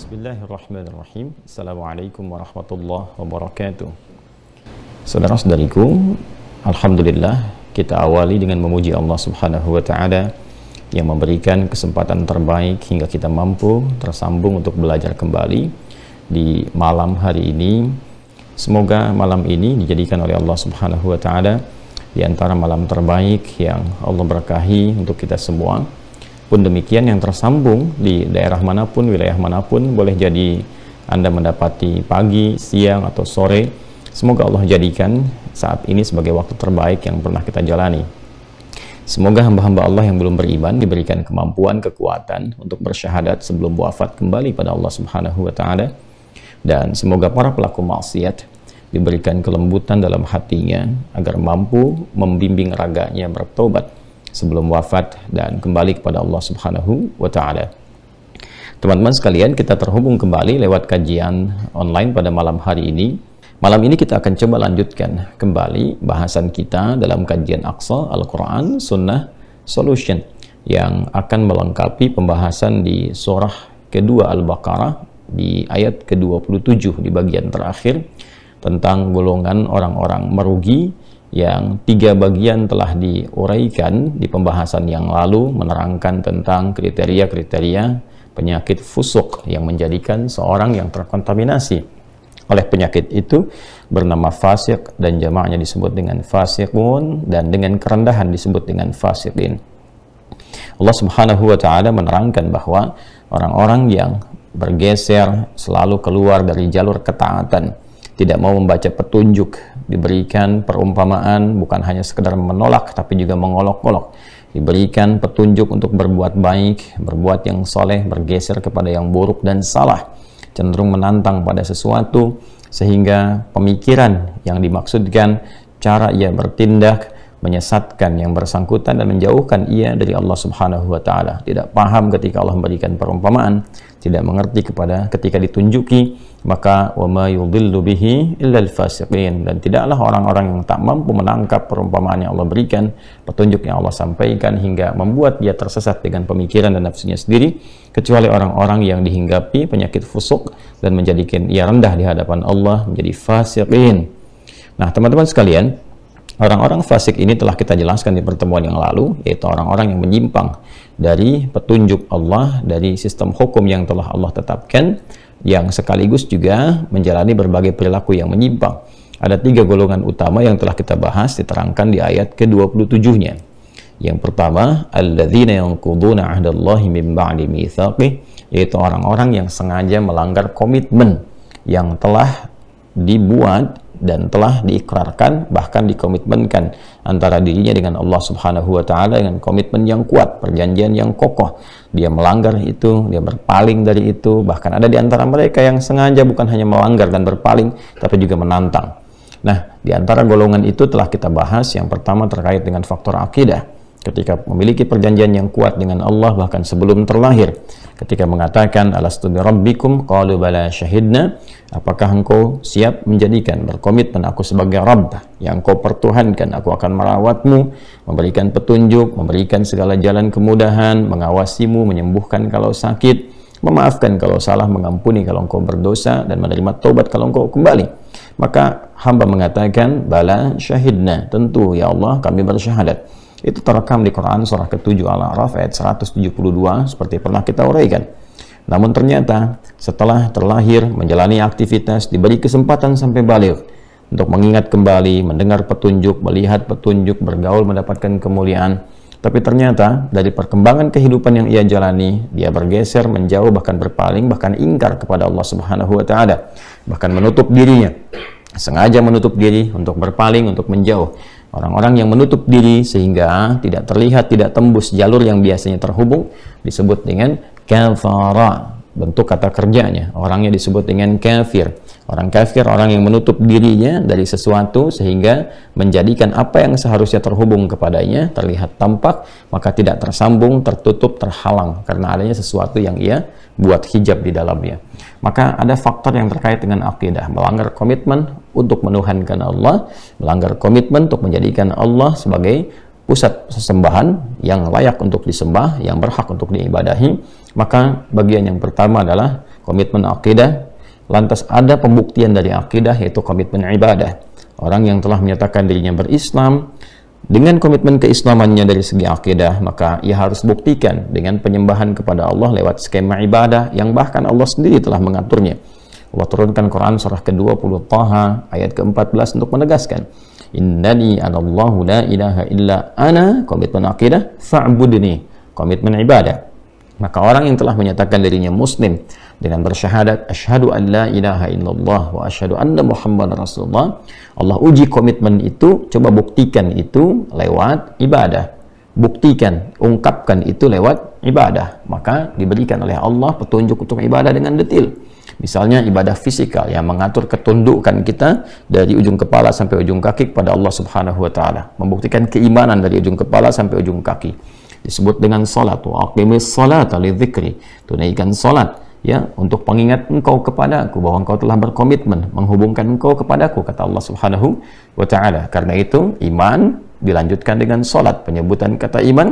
Bismillahirrahmanirrahim. Assalamualaikum warahmatullahi wabarakatuh. Saudara-saudariku, alhamdulillah kita awali dengan memuji Allah Subhanahu wa taala yang memberikan kesempatan terbaik hingga kita mampu tersambung untuk belajar kembali di malam hari ini. Semoga malam ini dijadikan oleh Allah Subhanahu wa taala di antara malam terbaik yang Allah berkahi untuk kita semua pun demikian yang tersambung di daerah manapun, wilayah manapun, boleh jadi Anda mendapati pagi, siang, atau sore. Semoga Allah jadikan saat ini sebagai waktu terbaik yang pernah kita jalani. Semoga hamba-hamba Allah yang belum beriman diberikan kemampuan, kekuatan untuk bersyahadat sebelum wafat kembali pada Allah Subhanahu wa taala. Dan semoga para pelaku maksiat diberikan kelembutan dalam hatinya agar mampu membimbing raganya bertobat sebelum wafat dan kembali kepada Allah Subhanahu wa taala. Teman-teman sekalian, kita terhubung kembali lewat kajian online pada malam hari ini. Malam ini kita akan coba lanjutkan kembali bahasan kita dalam kajian Aqsa Al-Quran Sunnah Solution yang akan melengkapi pembahasan di surah kedua Al-Baqarah di ayat ke-27 di bagian terakhir tentang golongan orang-orang merugi yang tiga bagian telah diuraikan di pembahasan yang lalu menerangkan tentang kriteria-kriteria penyakit fusuk yang menjadikan seorang yang terkontaminasi oleh penyakit itu bernama fasik dan jamaahnya disebut dengan fasikun dan dengan kerendahan disebut dengan fasikin. Allah Subhanahu wa taala menerangkan bahwa orang-orang yang bergeser selalu keluar dari jalur ketaatan, tidak mau membaca petunjuk diberikan perumpamaan bukan hanya sekedar menolak tapi juga mengolok-olok diberikan petunjuk untuk berbuat baik berbuat yang soleh bergeser kepada yang buruk dan salah cenderung menantang pada sesuatu sehingga pemikiran yang dimaksudkan cara ia bertindak menyesatkan yang bersangkutan dan menjauhkan ia dari Allah Subhanahu wa taala. Tidak paham ketika Allah memberikan perumpamaan, tidak mengerti kepada ketika ditunjuki maka wama yudhillu bihi illal fasiqin dan tidaklah orang-orang yang tak mampu menangkap perumpamaan yang Allah berikan petunjuk yang Allah sampaikan hingga membuat dia tersesat dengan pemikiran dan nafsunya sendiri kecuali orang-orang yang dihinggapi penyakit fusuk dan menjadikan ia rendah di hadapan Allah menjadi fasiqin nah teman-teman sekalian Orang-orang fasik ini telah kita jelaskan di pertemuan yang lalu, yaitu orang-orang yang menyimpang dari petunjuk Allah, dari sistem hukum yang telah Allah tetapkan, yang sekaligus juga menjalani berbagai perilaku yang menyimpang. Ada tiga golongan utama yang telah kita bahas diterangkan di ayat ke-27-nya. Yang pertama, alladzina yanquduna 'ahdallahi min ba'di mitsaqih, yaitu orang-orang yang sengaja melanggar komitmen yang telah dibuat dan telah diikrarkan bahkan dikomitmenkan antara dirinya dengan Allah Subhanahu wa taala dengan komitmen yang kuat, perjanjian yang kokoh. Dia melanggar itu, dia berpaling dari itu, bahkan ada di antara mereka yang sengaja bukan hanya melanggar dan berpaling tapi juga menantang. Nah, di antara golongan itu telah kita bahas yang pertama terkait dengan faktor akidah ketika memiliki perjanjian yang kuat dengan Allah bahkan sebelum terlahir ketika mengatakan alastu rabbikum qalu bala syahidna apakah engkau siap menjadikan berkomitmen aku sebagai rabb yang engkau pertuhankan aku akan merawatmu memberikan petunjuk memberikan segala jalan kemudahan mengawasimu menyembuhkan kalau sakit memaafkan kalau salah mengampuni kalau engkau berdosa dan menerima tobat kalau engkau kembali maka hamba mengatakan bala syahidna tentu ya Allah kami bersyahadat itu terekam di Quran surah ke-7 Al-A'raf ayat 172 seperti pernah kita uraikan. Namun ternyata setelah terlahir, menjalani aktivitas, diberi kesempatan sampai balik untuk mengingat kembali, mendengar petunjuk, melihat petunjuk, bergaul, mendapatkan kemuliaan. Tapi ternyata dari perkembangan kehidupan yang ia jalani, dia bergeser, menjauh, bahkan berpaling, bahkan ingkar kepada Allah Subhanahu wa taala, bahkan menutup dirinya. Sengaja menutup diri untuk berpaling, untuk menjauh. Orang-orang yang menutup diri sehingga tidak terlihat, tidak tembus jalur yang biasanya terhubung disebut dengan kafara bentuk kata kerjanya. Orangnya disebut dengan kafir. Orang kafir, orang yang menutup dirinya dari sesuatu sehingga menjadikan apa yang seharusnya terhubung kepadanya terlihat tampak, maka tidak tersambung, tertutup, terhalang karena adanya sesuatu yang ia buat hijab di dalamnya. Maka ada faktor yang terkait dengan akidah, melanggar komitmen untuk menuhankan Allah, melanggar komitmen untuk menjadikan Allah sebagai pusat sesembahan yang layak untuk disembah, yang berhak untuk diibadahi, maka bagian yang pertama adalah komitmen akidah, lantas ada pembuktian dari akidah yaitu komitmen ibadah. Orang yang telah menyatakan dirinya berislam, dengan komitmen keislamannya dari segi akidah, maka ia harus buktikan dengan penyembahan kepada Allah lewat skema ibadah yang bahkan Allah sendiri telah mengaturnya. Allah turunkan Quran surah ke-20 Taha ayat ke-14 untuk menegaskan Innani anallahu la ilaha illa ana komitmen akidah fa'budni komitmen ibadah maka orang yang telah menyatakan dirinya muslim dengan bersyahadat asyhadu an la ilaha illallah wa asyhadu anna muhammad rasulullah, Allah uji komitmen itu, coba buktikan itu lewat ibadah. Buktikan, ungkapkan itu lewat ibadah. Maka diberikan oleh Allah petunjuk untuk ibadah dengan detil. Misalnya ibadah fisikal yang mengatur ketundukan kita dari ujung kepala sampai ujung kaki kepada Allah Subhanahu wa taala, membuktikan keimanan dari ujung kepala sampai ujung kaki disebut dengan salat wa aqimis salata lidzikri tunaikan salat ya untuk pengingat engkau kepada aku bahwa engkau telah berkomitmen menghubungkan engkau kepada aku kata Allah Subhanahu wa taala karena itu iman dilanjutkan dengan salat penyebutan kata iman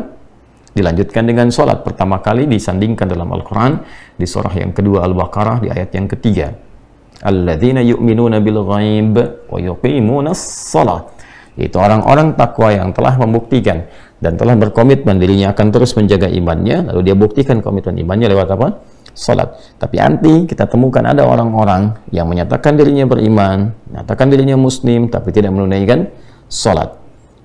dilanjutkan dengan salat pertama kali disandingkan dalam Al-Qur'an di surah yang kedua Al-Baqarah di ayat yang ketiga alladzina yu'minuna bil ghaib wa yuqimuna salat itu orang-orang takwa yang telah membuktikan dan telah berkomitmen dirinya akan terus menjaga imannya lalu dia buktikan komitmen imannya lewat apa? salat. Tapi anti kita temukan ada orang-orang yang menyatakan dirinya beriman, menyatakan dirinya muslim tapi tidak menunaikan salat.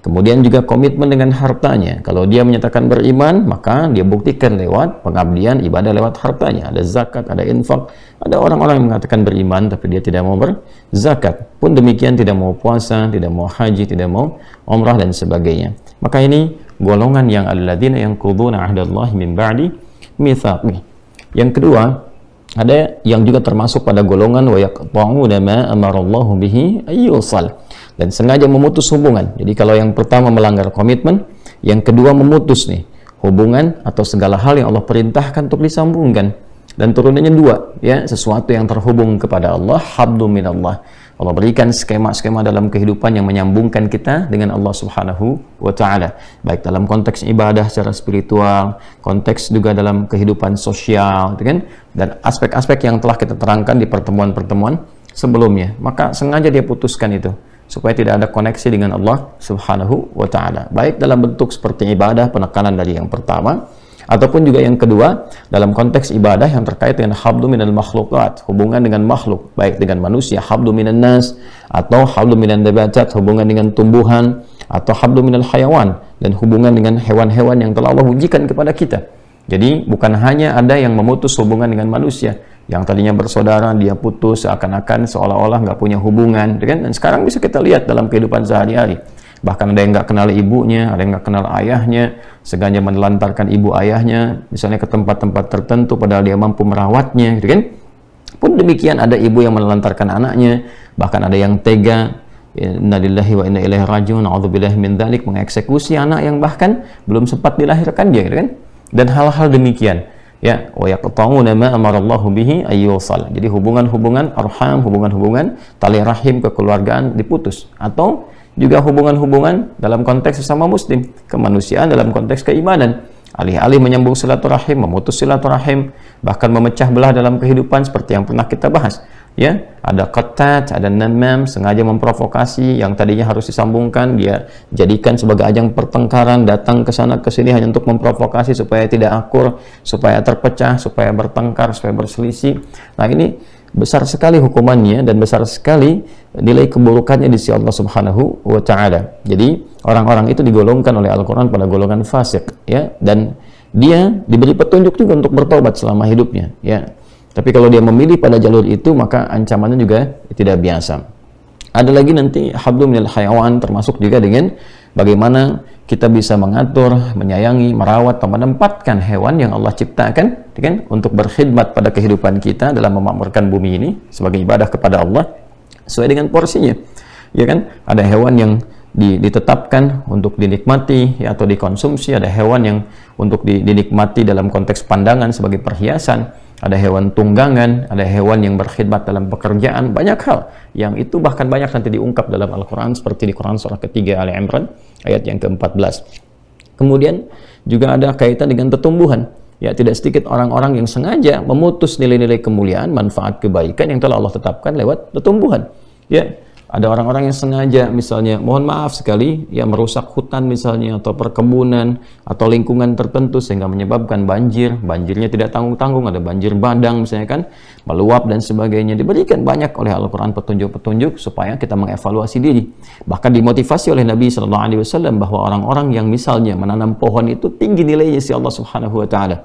Kemudian juga komitmen dengan hartanya. Kalau dia menyatakan beriman, maka dia buktikan lewat pengabdian ibadah lewat hartanya. Ada zakat, ada infak. Ada orang-orang yang mengatakan beriman tapi dia tidak mau berzakat. Pun demikian tidak mau puasa, tidak mau haji, tidak mau umrah dan sebagainya. Maka ini golongan yang alladzina yang kuduna ahdallahi min ba'di mithaqi. Yang kedua, ada yang juga termasuk pada golongan wa yaqta'una ma amarallahu bihi ayyusal dan sengaja memutus hubungan. Jadi kalau yang pertama melanggar komitmen, yang kedua memutus nih hubungan atau segala hal yang Allah perintahkan untuk disambungkan. Dan turunannya dua, ya, sesuatu yang terhubung kepada Allah, habdu minallah. Allah Allah berikan skema-skema dalam kehidupan yang menyambungkan kita dengan Allah Subhanahu wa taala. Baik dalam konteks ibadah secara spiritual, konteks juga dalam kehidupan sosial, gitu kan? Dan aspek-aspek yang telah kita terangkan di pertemuan-pertemuan sebelumnya. Maka sengaja dia putuskan itu supaya tidak ada koneksi dengan Allah Subhanahu wa taala. Baik dalam bentuk seperti ibadah penekanan dari yang pertama, Ataupun juga yang kedua, dalam konteks ibadah yang terkait dengan hablu minal makhlukat, hubungan dengan makhluk, baik dengan manusia, hablu minan nas, atau hablu minan debatat, hubungan dengan tumbuhan, atau hablu minal hayawan, dan hubungan dengan hewan-hewan yang telah Allah ujikan kepada kita. Jadi bukan hanya ada yang memutus hubungan dengan manusia, yang tadinya bersaudara dia putus seakan-akan seolah-olah nggak punya hubungan, ya kan? Dan sekarang bisa kita lihat dalam kehidupan sehari-hari Bahkan ada yang nggak kenal ibunya, ada yang nggak kenal ayahnya, sengaja menelantarkan ibu ayahnya, misalnya ke tempat-tempat tertentu padahal dia mampu merawatnya, gitu kan? Pun demikian ada ibu yang menelantarkan anaknya, bahkan ada yang tega Innalillahi wa inna ilaihi rajiun. A'udzubillahi min dzalik mengeksekusi anak yang bahkan belum sempat dilahirkan dia, gitu kan? Dan hal-hal demikian ya wa yaqta'una ma amarallahu bihi ayyusal. Jadi hubungan-hubungan arham, hubungan-hubungan tali rahim kekeluargaan diputus atau juga hubungan-hubungan dalam konteks sesama muslim, kemanusiaan dalam konteks keimanan. Alih-alih menyambung silaturahim, memutus silaturahim, bahkan memecah belah dalam kehidupan seperti yang pernah kita bahas. Ya, ada ketat ada nemem, sengaja memprovokasi yang tadinya harus disambungkan, dia jadikan sebagai ajang pertengkaran, datang ke sana ke sini hanya untuk memprovokasi supaya tidak akur, supaya terpecah, supaya bertengkar, supaya berselisih. Nah ini besar sekali hukumannya dan besar sekali nilai keburukannya di sisi Allah Subhanahu wa taala. Jadi orang-orang itu digolongkan oleh Al-Qur'an pada golongan fasik ya dan dia diberi petunjuk juga untuk bertobat selama hidupnya ya. Tapi kalau dia memilih pada jalur itu maka ancamannya juga tidak biasa. Ada lagi nanti hablum minal hayawan termasuk juga dengan Bagaimana kita bisa mengatur, menyayangi, merawat, atau menempatkan hewan yang Allah ciptakan kan, untuk berkhidmat pada kehidupan kita dalam memakmurkan bumi ini sebagai ibadah kepada Allah sesuai dengan porsinya. Ya kan? Ada hewan yang ditetapkan untuk dinikmati ya, atau dikonsumsi, ada hewan yang untuk dinikmati dalam konteks pandangan sebagai perhiasan, ada hewan tunggangan, ada hewan yang berkhidmat dalam pekerjaan, banyak hal yang itu bahkan banyak nanti diungkap dalam Al-Quran seperti di Quran surah ketiga Ali Imran ayat yang ke-14. Kemudian juga ada kaitan dengan pertumbuhan. Ya, tidak sedikit orang-orang yang sengaja memutus nilai-nilai kemuliaan, manfaat kebaikan yang telah Allah tetapkan lewat pertumbuhan. Ya, ada orang-orang yang sengaja misalnya, mohon maaf sekali, ya merusak hutan misalnya, atau perkebunan, atau lingkungan tertentu sehingga menyebabkan banjir. Banjirnya tidak tanggung-tanggung, ada banjir bandang misalnya kan, meluap dan sebagainya. Diberikan banyak oleh Al-Quran petunjuk-petunjuk supaya kita mengevaluasi diri. Bahkan dimotivasi oleh Nabi SAW bahwa orang-orang yang misalnya menanam pohon itu tinggi nilainya si Allah Subhanahu Wa Ta'ala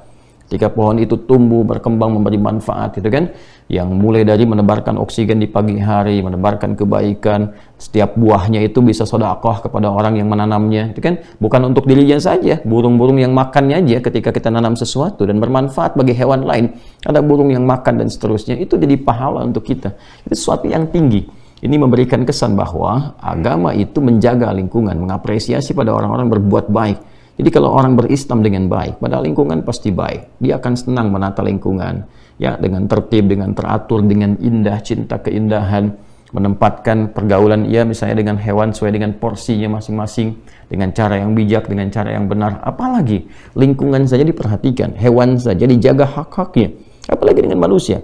Ketika pohon itu tumbuh, berkembang, memberi manfaat gitu kan. Yang mulai dari menebarkan oksigen di pagi hari, menebarkan kebaikan, setiap buahnya itu bisa sodakoh kepada orang yang menanamnya. gitu kan bukan untuk dirinya saja, burung-burung yang makannya aja ketika kita nanam sesuatu dan bermanfaat bagi hewan lain. Ada burung yang makan dan seterusnya, itu jadi pahala untuk kita. Itu sesuatu yang tinggi. Ini memberikan kesan bahwa agama itu menjaga lingkungan, mengapresiasi pada orang-orang berbuat baik. Jadi kalau orang berislam dengan baik, pada lingkungan pasti baik. Dia akan senang menata lingkungan, ya dengan tertib, dengan teratur, dengan indah, cinta keindahan, menempatkan pergaulan ia ya, misalnya dengan hewan sesuai dengan porsinya masing-masing, dengan cara yang bijak, dengan cara yang benar. Apalagi lingkungan saja diperhatikan, hewan saja dijaga hak-haknya, apalagi dengan manusia.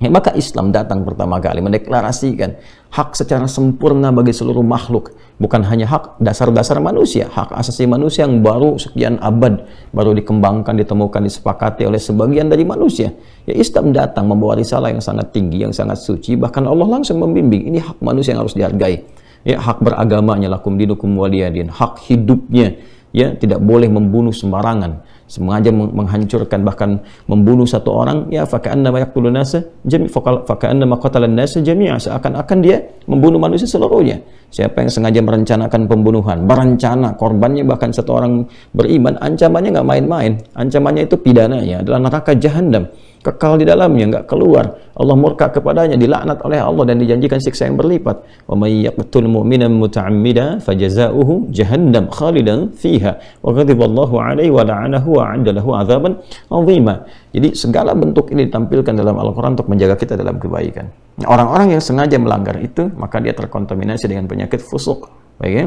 Ya, maka Islam datang pertama kali mendeklarasikan hak secara sempurna bagi seluruh makhluk. Bukan hanya hak dasar-dasar manusia, hak asasi manusia yang baru sekian abad, baru dikembangkan, ditemukan, disepakati oleh sebagian dari manusia. Ya, Islam datang membawa risalah yang sangat tinggi, yang sangat suci, bahkan Allah langsung membimbing, ini hak manusia yang harus dihargai. Ya, hak beragamanya, lakum dinukum waliyadin, hak hidupnya, ya tidak boleh membunuh sembarangan sengaja menghancurkan bahkan membunuh satu orang ya faka'anna yaqtulun nasa jami faka'anna qatalan nasa jami'a seakan-akan dia membunuh manusia seluruhnya siapa yang sengaja merencanakan pembunuhan berencana korbannya bahkan satu orang beriman ancamannya nggak main-main ancamannya itu pidananya adalah neraka jahanam kekal di dalamnya, nggak keluar. Allah murka kepadanya, dilaknat oleh Allah dan dijanjikan siksa yang berlipat. Wa may yaqtul mu'mina muta'ammida fajazaohu jahannam khalidan fiha wa Allahu alaihi wa la'anahu wa 'adda lahu 'adzaban 'azima. Jadi segala bentuk ini ditampilkan dalam Al-Qur'an untuk menjaga kita dalam kebaikan. Nah, orang-orang yang sengaja melanggar itu, maka dia terkontaminasi dengan penyakit fusuk. Baik ya?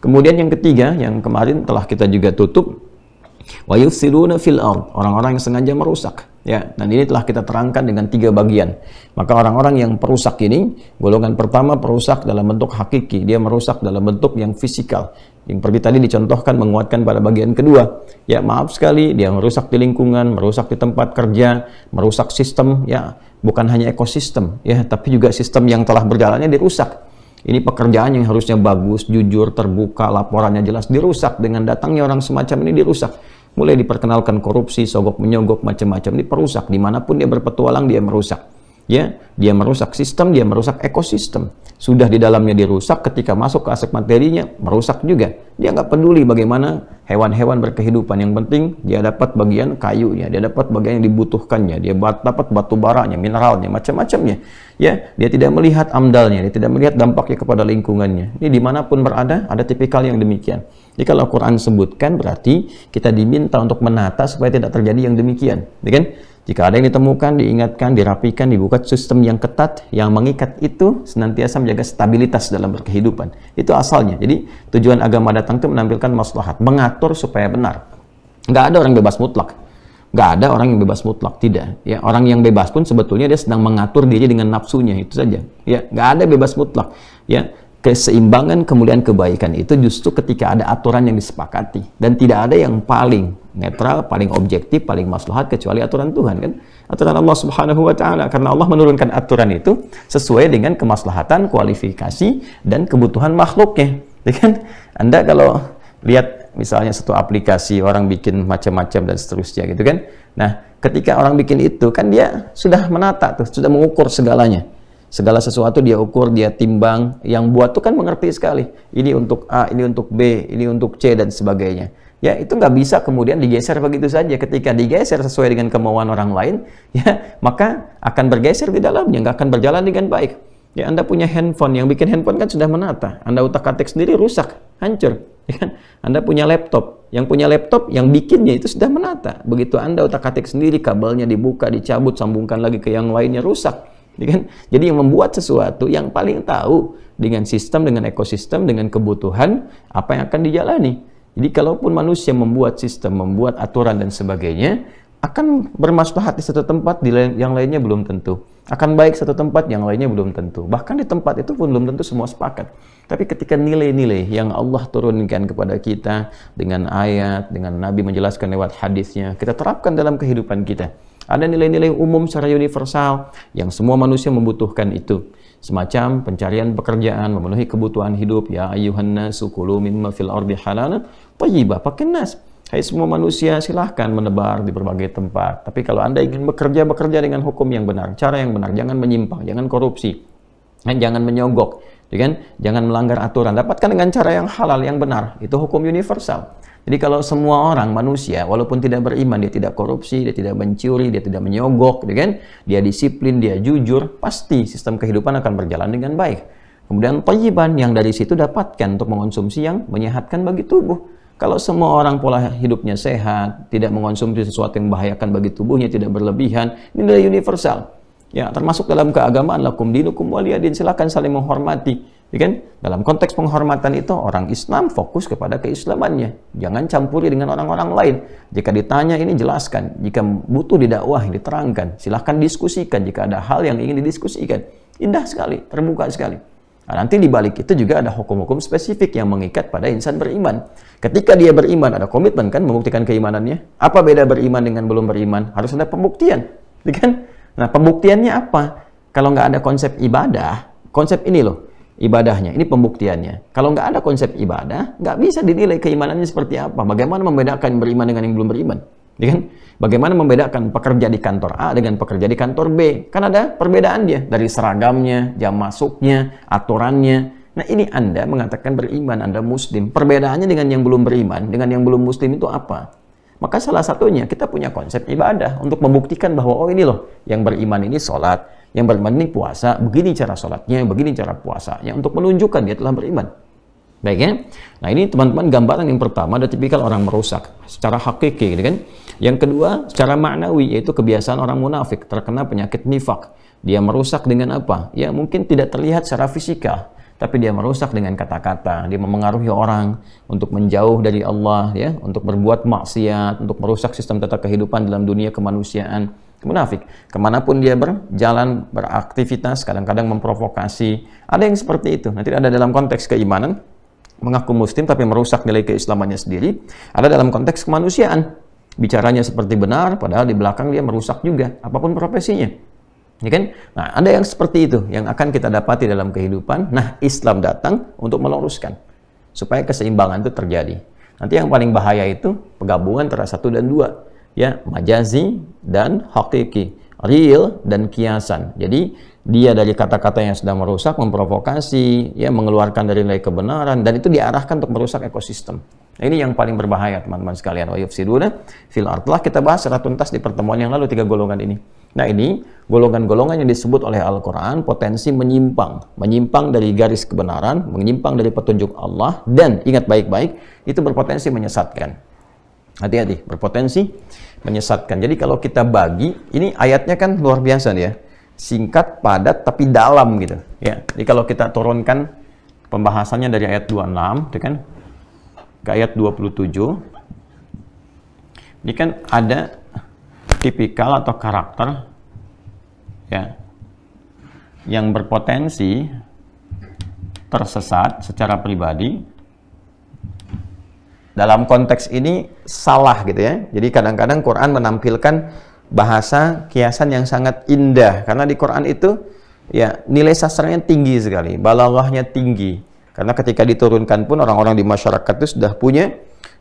Kemudian yang ketiga, yang kemarin telah kita juga tutup, Wa yufsiduna fil ard, orang-orang yang sengaja merusak. Ya, dan ini telah kita terangkan dengan tiga bagian. Maka orang-orang yang perusak ini, golongan pertama perusak dalam bentuk hakiki, dia merusak dalam bentuk yang fisikal. Yang pergi tadi dicontohkan menguatkan pada bagian kedua. Ya, maaf sekali dia merusak di lingkungan, merusak di tempat kerja, merusak sistem ya, bukan hanya ekosistem ya, tapi juga sistem yang telah berjalannya dirusak ini pekerjaan yang harusnya bagus, jujur, terbuka, laporannya jelas, dirusak dengan datangnya orang semacam ini dirusak. Mulai diperkenalkan korupsi, sogok menyogok, macam-macam, ini, diperusak. Dimanapun dia berpetualang, dia merusak ya dia merusak sistem dia merusak ekosistem sudah di dalamnya dirusak ketika masuk ke aspek materinya merusak juga dia nggak peduli bagaimana hewan-hewan berkehidupan yang penting dia dapat bagian kayunya dia dapat bagian yang dibutuhkannya dia dapat batu baranya mineralnya macam-macamnya ya dia tidak melihat amdalnya dia tidak melihat dampaknya kepada lingkungannya ini dimanapun berada ada tipikal yang demikian jadi kalau Quran sebutkan berarti kita diminta untuk menata supaya tidak terjadi yang demikian ya kan jika ada yang ditemukan, diingatkan, dirapikan, dibuka sistem yang ketat, yang mengikat itu senantiasa menjaga stabilitas dalam berkehidupan. Itu asalnya. Jadi tujuan agama datang itu menampilkan maslahat, mengatur supaya benar. Nggak ada orang bebas mutlak. Nggak ada orang yang bebas mutlak, tidak. Ya, orang yang bebas pun sebetulnya dia sedang mengatur diri dengan nafsunya, itu saja. Ya, nggak ada bebas mutlak. Ya, keseimbangan kemuliaan kebaikan itu justru ketika ada aturan yang disepakati dan tidak ada yang paling netral, paling objektif, paling maslahat kecuali aturan Tuhan kan. Aturan Allah Subhanahu wa taala karena Allah menurunkan aturan itu sesuai dengan kemaslahatan, kualifikasi dan kebutuhan makhluknya. Ya kan? Anda kalau lihat misalnya satu aplikasi orang bikin macam-macam dan seterusnya gitu kan. Nah, ketika orang bikin itu kan dia sudah menata tuh, sudah mengukur segalanya Segala sesuatu dia ukur, dia timbang. Yang buat tuh kan mengerti sekali. Ini untuk A, ini untuk B, ini untuk C, dan sebagainya. Ya, itu nggak bisa kemudian digeser begitu saja. Ketika digeser sesuai dengan kemauan orang lain, ya maka akan bergeser di dalamnya, nggak akan berjalan dengan baik. Ya, Anda punya handphone, yang bikin handphone kan sudah menata. Anda utak-atik sendiri rusak, hancur. Ya kan? Anda punya laptop, yang punya laptop, yang bikinnya itu sudah menata. Begitu Anda utak-atik sendiri, kabelnya dibuka, dicabut, sambungkan lagi ke yang lainnya, rusak. Ya kan? Jadi yang membuat sesuatu yang paling tahu dengan sistem, dengan ekosistem, dengan kebutuhan apa yang akan dijalani. Jadi kalaupun manusia membuat sistem, membuat aturan dan sebagainya, akan bermaslahat di satu tempat, di yang lainnya belum tentu. Akan baik satu tempat, yang lainnya belum tentu. Bahkan di tempat itu pun belum tentu semua sepakat. Tapi ketika nilai-nilai yang Allah turunkan kepada kita dengan ayat, dengan Nabi menjelaskan lewat hadisnya, kita terapkan dalam kehidupan kita ada nilai-nilai umum secara universal yang semua manusia membutuhkan itu. Semacam pencarian pekerjaan, memenuhi kebutuhan hidup. Ya ayuhan nasu kulu mimma fil ardi halana tayyiba Pakai nas. Hai semua manusia, silahkan menebar di berbagai tempat. Tapi kalau Anda ingin bekerja, bekerja dengan hukum yang benar, cara yang benar. Jangan menyimpang, jangan korupsi, dan jangan menyogok. Ya kan? Jangan melanggar aturan. Dapatkan dengan cara yang halal, yang benar. Itu hukum universal. Jadi kalau semua orang manusia, walaupun tidak beriman, dia tidak korupsi, dia tidak mencuri, dia tidak menyogok, gitu kan? Dia disiplin, dia jujur, pasti sistem kehidupan akan berjalan dengan baik. Kemudian thayyiban yang dari situ dapatkan untuk mengonsumsi yang menyehatkan bagi tubuh. Kalau semua orang pola hidupnya sehat, tidak mengonsumsi sesuatu yang membahayakan bagi tubuhnya, tidak berlebihan, ini nilai universal. Ya, termasuk dalam keagamaan lakum dinukum waliyadin, silakan saling menghormati Ya kan? Dalam konteks penghormatan itu orang Islam fokus kepada keislamannya. Jangan campuri dengan orang-orang lain. Jika ditanya ini jelaskan, jika butuh didakwah diterangkan, silahkan diskusikan jika ada hal yang ingin didiskusikan. Indah sekali, terbuka sekali. Nah, nanti di balik itu juga ada hukum-hukum spesifik yang mengikat pada insan beriman. Ketika dia beriman, ada komitmen kan membuktikan keimanannya. Apa beda beriman dengan belum beriman? Harus ada pembuktian. Ya kan? Nah, pembuktiannya apa? Kalau nggak ada konsep ibadah, konsep ini loh, ibadahnya. Ini pembuktiannya. Kalau nggak ada konsep ibadah, nggak bisa dinilai keimanannya seperti apa. Bagaimana membedakan beriman dengan yang belum beriman? Ya kan? Bagaimana membedakan pekerja di kantor A dengan pekerja di kantor B? Kan ada perbedaan dia dari seragamnya, jam masuknya, aturannya. Nah ini Anda mengatakan beriman, Anda muslim. Perbedaannya dengan yang belum beriman, dengan yang belum muslim itu apa? Maka salah satunya kita punya konsep ibadah untuk membuktikan bahwa oh ini loh yang beriman ini sholat, yang beriman ini puasa, begini cara sholatnya, begini cara puasanya, untuk menunjukkan dia telah beriman. Baik ya? Nah ini teman-teman gambaran yang pertama ada tipikal orang merusak secara hakiki gitu kan. Yang kedua secara maknawi yaitu kebiasaan orang munafik terkena penyakit nifak. Dia merusak dengan apa? Ya mungkin tidak terlihat secara fisika tapi dia merusak dengan kata-kata, dia memengaruhi orang untuk menjauh dari Allah ya, untuk berbuat maksiat, untuk merusak sistem tata kehidupan dalam dunia kemanusiaan munafik. Kemanapun dia berjalan, beraktivitas, kadang-kadang memprovokasi. Ada yang seperti itu. Nanti ada dalam konteks keimanan, mengaku muslim tapi merusak nilai keislamannya sendiri. Ada dalam konteks kemanusiaan. Bicaranya seperti benar, padahal di belakang dia merusak juga, apapun profesinya. Ya kan? Nah, ada yang seperti itu yang akan kita dapati dalam kehidupan. Nah, Islam datang untuk meluruskan supaya keseimbangan itu terjadi. Nanti yang paling bahaya itu pegabungan antara satu dan dua ya majazi dan hakiki real dan kiasan jadi dia dari kata-kata yang sedang merusak memprovokasi ya mengeluarkan dari nilai kebenaran dan itu diarahkan untuk merusak ekosistem nah, ini yang paling berbahaya teman-teman sekalian wa yufsiduna fil telah kita bahas secara tuntas di pertemuan yang lalu tiga golongan ini nah ini golongan-golongan yang disebut oleh Al-Quran potensi menyimpang menyimpang dari garis kebenaran menyimpang dari petunjuk Allah dan ingat baik-baik itu berpotensi menyesatkan Hati-hati, berpotensi menyesatkan. Jadi kalau kita bagi, ini ayatnya kan luar biasa nih ya. Singkat, padat, tapi dalam gitu. Ya. Jadi kalau kita turunkan pembahasannya dari ayat 26, itu kan ke ayat 27. Ini kan ada tipikal atau karakter ya yang berpotensi tersesat secara pribadi dalam konteks ini salah gitu ya. Jadi kadang-kadang Quran menampilkan bahasa kiasan yang sangat indah karena di Quran itu ya nilai sastranya tinggi sekali, balaghahnya tinggi. Karena ketika diturunkan pun orang-orang di masyarakat itu sudah punya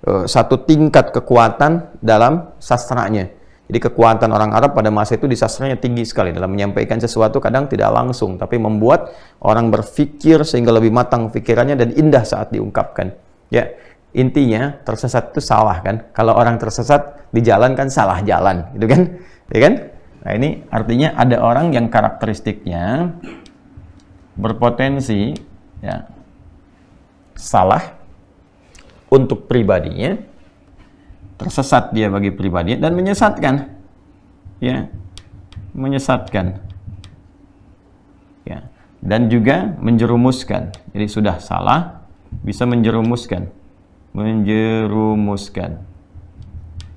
uh, satu tingkat kekuatan dalam sastranya. Jadi kekuatan orang Arab pada masa itu di sastranya tinggi sekali dalam menyampaikan sesuatu kadang tidak langsung tapi membuat orang berpikir sehingga lebih matang pikirannya dan indah saat diungkapkan. Ya, Intinya tersesat itu salah kan. Kalau orang tersesat di jalan kan salah jalan, gitu kan? Ya kan? Nah, ini artinya ada orang yang karakteristiknya berpotensi ya salah untuk pribadinya, tersesat dia bagi pribadinya dan menyesatkan. Ya. Menyesatkan. Ya. Dan juga menjerumuskan. Jadi sudah salah bisa menjerumuskan menjerumuskan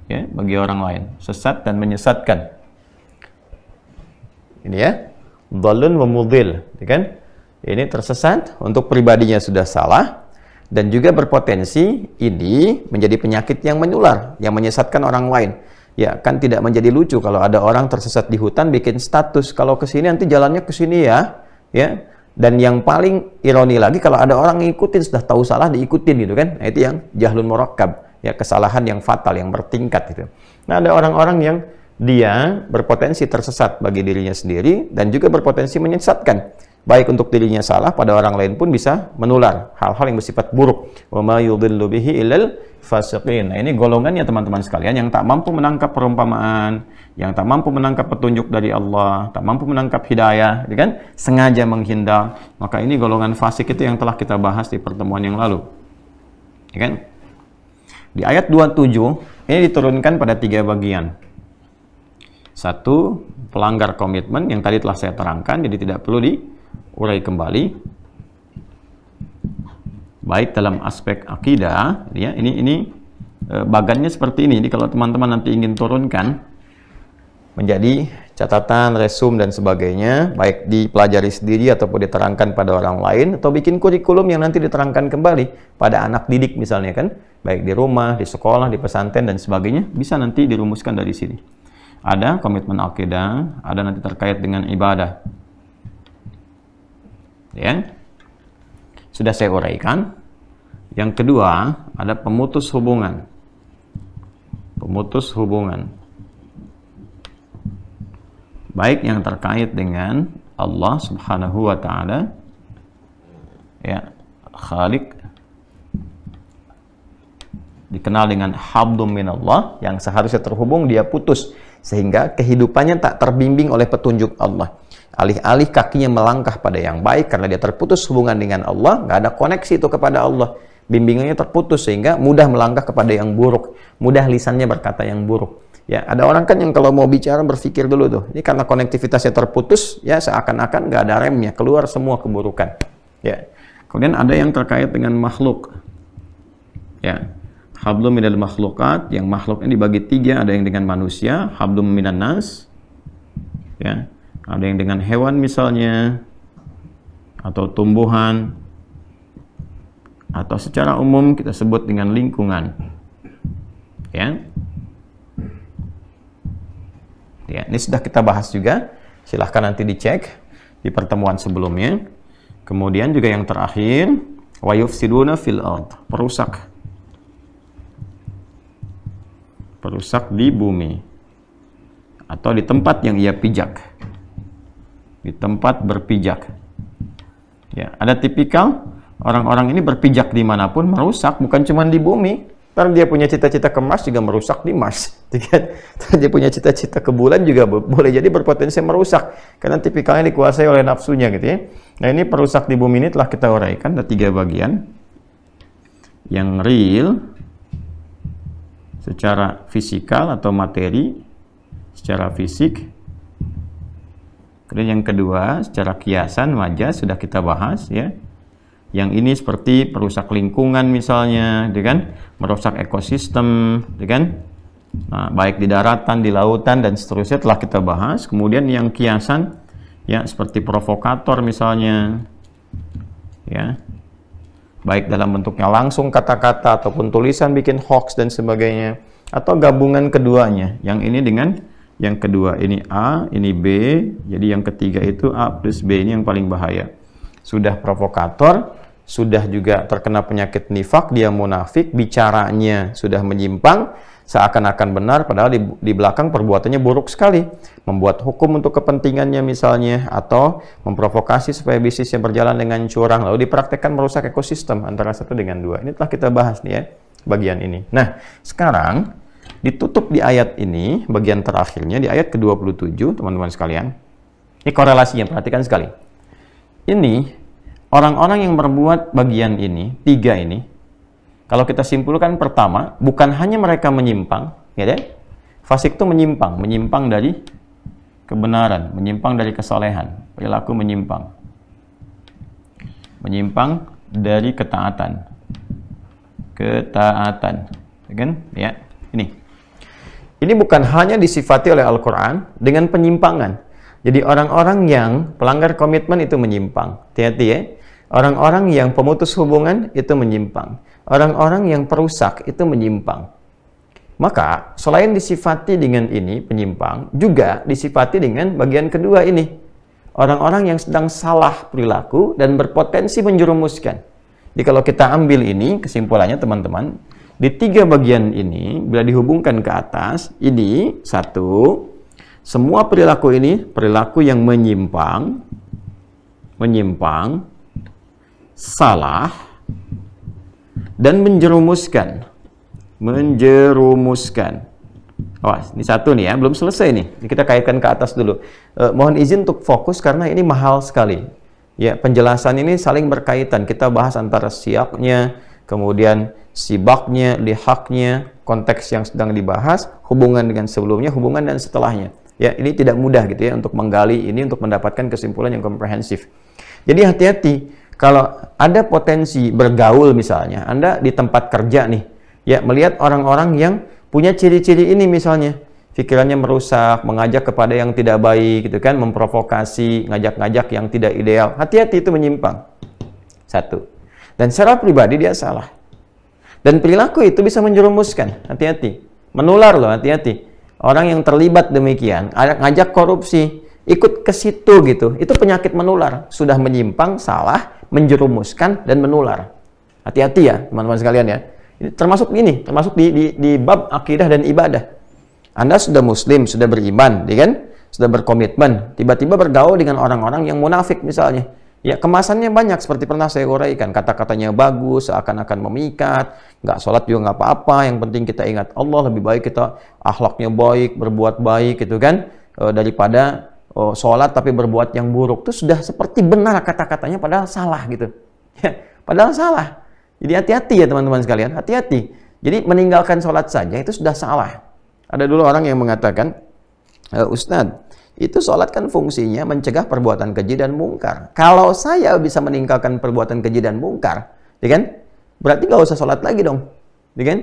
ya bagi orang lain sesat dan menyesatkan ini ya dalun wa mudhil ya kan ini tersesat untuk pribadinya sudah salah dan juga berpotensi ini menjadi penyakit yang menular yang menyesatkan orang lain ya kan tidak menjadi lucu kalau ada orang tersesat di hutan bikin status kalau ke sini nanti jalannya ke sini ya ya dan yang paling ironi lagi kalau ada orang ngikutin sudah tahu salah diikutin gitu kan. Nah, itu yang jahlun murakkab, ya kesalahan yang fatal yang bertingkat gitu. Nah, ada orang-orang yang dia berpotensi tersesat bagi dirinya sendiri dan juga berpotensi menyesatkan baik untuk dirinya salah pada orang lain pun bisa menular hal-hal yang bersifat buruk wa ma yudhillu bihi illal fasiqin. Nah, ini golongannya teman-teman sekalian yang tak mampu menangkap perumpamaan, yang tak mampu menangkap petunjuk dari Allah, tak mampu menangkap hidayah, ya kan? Sengaja menghindar. Maka ini golongan fasik itu yang telah kita bahas di pertemuan yang lalu. Ya kan? Di ayat 27 ini diturunkan pada tiga bagian. Satu, pelanggar komitmen yang tadi telah saya terangkan, jadi tidak perlu di urai kembali baik dalam aspek akidah ya ini ini e, bagannya seperti ini. Jadi kalau teman-teman nanti ingin turunkan menjadi catatan, resum dan sebagainya, baik dipelajari sendiri ataupun diterangkan pada orang lain atau bikin kurikulum yang nanti diterangkan kembali pada anak didik misalnya kan, baik di rumah, di sekolah, di pesantren dan sebagainya, bisa nanti dirumuskan dari sini. Ada komitmen akidah, ada nanti terkait dengan ibadah ya. Sudah saya uraikan. Yang kedua, ada pemutus hubungan. Pemutus hubungan. Baik yang terkait dengan Allah Subhanahu wa taala ya, Khalik dikenal dengan habdum Allah, yang seharusnya terhubung dia putus sehingga kehidupannya tak terbimbing oleh petunjuk Allah. Alih-alih kakinya melangkah pada yang baik karena dia terputus hubungan dengan Allah, nggak ada koneksi itu kepada Allah. Bimbingannya terputus sehingga mudah melangkah kepada yang buruk, mudah lisannya berkata yang buruk. Ya, ada orang kan yang kalau mau bicara berpikir dulu tuh. Ini karena konektivitasnya terputus, ya seakan-akan nggak ada remnya, keluar semua keburukan. Ya. Kemudian ada yang terkait dengan makhluk. Ya. Hablum minal makhlukat, yang makhluknya dibagi tiga, ada yang dengan manusia, hablum minan nas, ya ada yang dengan hewan misalnya atau tumbuhan atau secara umum kita sebut dengan lingkungan ya ya ini sudah kita bahas juga silahkan nanti dicek di pertemuan sebelumnya kemudian juga yang terakhir wayuf siduna fil ard perusak perusak di bumi atau di tempat yang ia pijak di tempat berpijak. Ya, ada tipikal orang-orang ini berpijak dimanapun merusak, bukan cuma di bumi. Ntar dia punya cita-cita ke Mars juga merusak di Mars. Gitu kan? Ntar dia punya cita-cita ke bulan juga boleh jadi berpotensi merusak. Karena tipikalnya dikuasai oleh nafsunya gitu ya. Nah ini perusak di bumi ini telah kita uraikan. Ada tiga bagian. Yang real, secara fisikal atau materi, secara fisik, Kemudian yang kedua, secara kiasan wajah sudah kita bahas ya. Yang ini seperti perusak lingkungan misalnya, dengan gitu Merusak ekosistem, gitu kan? Nah, baik di daratan, di lautan dan seterusnya telah kita bahas. Kemudian yang kiasan ya seperti provokator misalnya ya baik dalam bentuknya langsung kata-kata ataupun tulisan bikin hoax dan sebagainya atau gabungan keduanya yang ini dengan yang kedua ini A, ini B, jadi yang ketiga itu A plus B ini yang paling bahaya. Sudah provokator, sudah juga terkena penyakit nifak, dia munafik, bicaranya sudah menyimpang, seakan-akan benar padahal di, di belakang perbuatannya buruk sekali. Membuat hukum untuk kepentingannya misalnya, atau memprovokasi supaya bisnis yang berjalan dengan curang, lalu dipraktekkan merusak ekosistem antara satu dengan dua. Ini telah kita bahas nih ya, bagian ini. Nah, sekarang ditutup di ayat ini, bagian terakhirnya di ayat ke-27, teman-teman sekalian. Ini korelasinya, perhatikan sekali. Ini, orang-orang yang berbuat bagian ini, tiga ini, kalau kita simpulkan pertama, bukan hanya mereka menyimpang, ya deh, kan? fasik itu menyimpang, menyimpang dari kebenaran, menyimpang dari kesolehan, perilaku menyimpang, menyimpang dari ketaatan, ketaatan, ya kan? Ya, ini. Ini bukan hanya disifati oleh Al-Quran dengan penyimpangan. Jadi orang-orang yang pelanggar komitmen itu menyimpang. Hati-hati ya. Orang-orang yang pemutus hubungan itu menyimpang. Orang-orang yang perusak itu menyimpang. Maka selain disifati dengan ini penyimpang, juga disifati dengan bagian kedua ini. Orang-orang yang sedang salah perilaku dan berpotensi menjerumuskan. Jadi kalau kita ambil ini kesimpulannya teman-teman, di tiga bagian ini, bila dihubungkan ke atas, ini satu, semua perilaku ini perilaku yang menyimpang, menyimpang, salah, dan menjerumuskan, menjerumuskan. oh, ini satu nih ya, belum selesai nih. Ini kita kaitkan ke atas dulu. E, mohon izin untuk fokus karena ini mahal sekali. Ya, penjelasan ini saling berkaitan. Kita bahas antara siapnya kemudian sibaknya, lihaknya, konteks yang sedang dibahas, hubungan dengan sebelumnya, hubungan dan setelahnya. Ya, ini tidak mudah gitu ya untuk menggali ini untuk mendapatkan kesimpulan yang komprehensif. Jadi hati-hati kalau ada potensi bergaul misalnya, Anda di tempat kerja nih, ya melihat orang-orang yang punya ciri-ciri ini misalnya, pikirannya merusak, mengajak kepada yang tidak baik gitu kan, memprovokasi, ngajak-ngajak yang tidak ideal. Hati-hati itu menyimpang. Satu. Dan secara pribadi dia salah. Dan perilaku itu bisa menjerumuskan. Hati-hati. Menular loh, hati-hati. Orang yang terlibat demikian, ngajak korupsi, ikut ke situ gitu. Itu penyakit menular. Sudah menyimpang, salah, menjerumuskan, dan menular. Hati-hati ya, teman-teman sekalian ya. Termasuk ini, termasuk di, di, di bab akidah dan ibadah. Anda sudah muslim, sudah beriman, ya kan? Sudah berkomitmen, tiba-tiba bergaul dengan orang-orang yang munafik misalnya Ya, kemasannya banyak seperti pernah saya uraikan. Kata-katanya bagus, seakan-akan memikat. Nggak sholat juga nggak apa-apa. Yang penting kita ingat Allah. Lebih baik kita akhlaknya baik, berbuat baik gitu kan. E, daripada e, sholat tapi berbuat yang buruk. Itu sudah seperti benar kata-katanya padahal salah gitu. Ya, padahal salah. Jadi hati-hati ya teman-teman sekalian. Hati-hati. Jadi meninggalkan sholat saja itu sudah salah. Ada dulu orang yang mengatakan, e, Ustadz, itu sholat kan fungsinya mencegah perbuatan keji dan mungkar. Kalau saya bisa meninggalkan perbuatan keji dan mungkar, ya kan? Berarti gak usah sholat lagi dong, ya kan?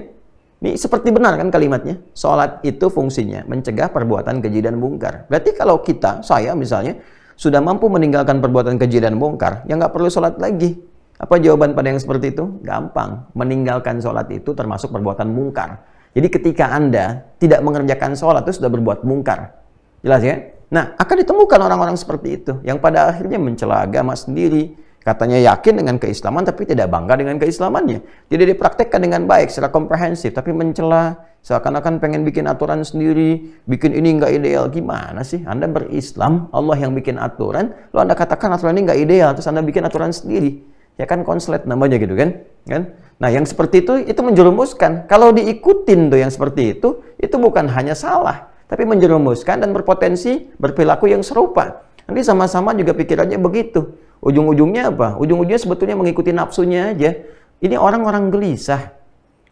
Ini seperti benar kan kalimatnya? Sholat itu fungsinya mencegah perbuatan keji dan mungkar. Berarti kalau kita, saya misalnya, sudah mampu meninggalkan perbuatan keji dan mungkar, ya nggak perlu sholat lagi. Apa jawaban pada yang seperti itu? Gampang. Meninggalkan sholat itu termasuk perbuatan mungkar. Jadi ketika Anda tidak mengerjakan sholat itu sudah berbuat mungkar. Jelas ya? Nah, akan ditemukan orang-orang seperti itu yang pada akhirnya mencela agama sendiri, katanya yakin dengan keislaman tapi tidak bangga dengan keislamannya. Tidak dipraktekkan dengan baik secara komprehensif tapi mencela seakan-akan pengen bikin aturan sendiri, bikin ini nggak ideal. Gimana sih? Anda berislam, Allah yang bikin aturan, lo Anda katakan aturan ini nggak ideal, terus Anda bikin aturan sendiri. Ya kan konslet namanya gitu kan? kan? Nah, yang seperti itu itu menjerumuskan. Kalau diikutin tuh yang seperti itu, itu bukan hanya salah, tapi menjerumuskan dan berpotensi berperilaku yang serupa. Nanti sama-sama juga pikirannya begitu. Ujung-ujungnya apa? Ujung-ujungnya sebetulnya mengikuti nafsunya aja. Ini orang-orang gelisah.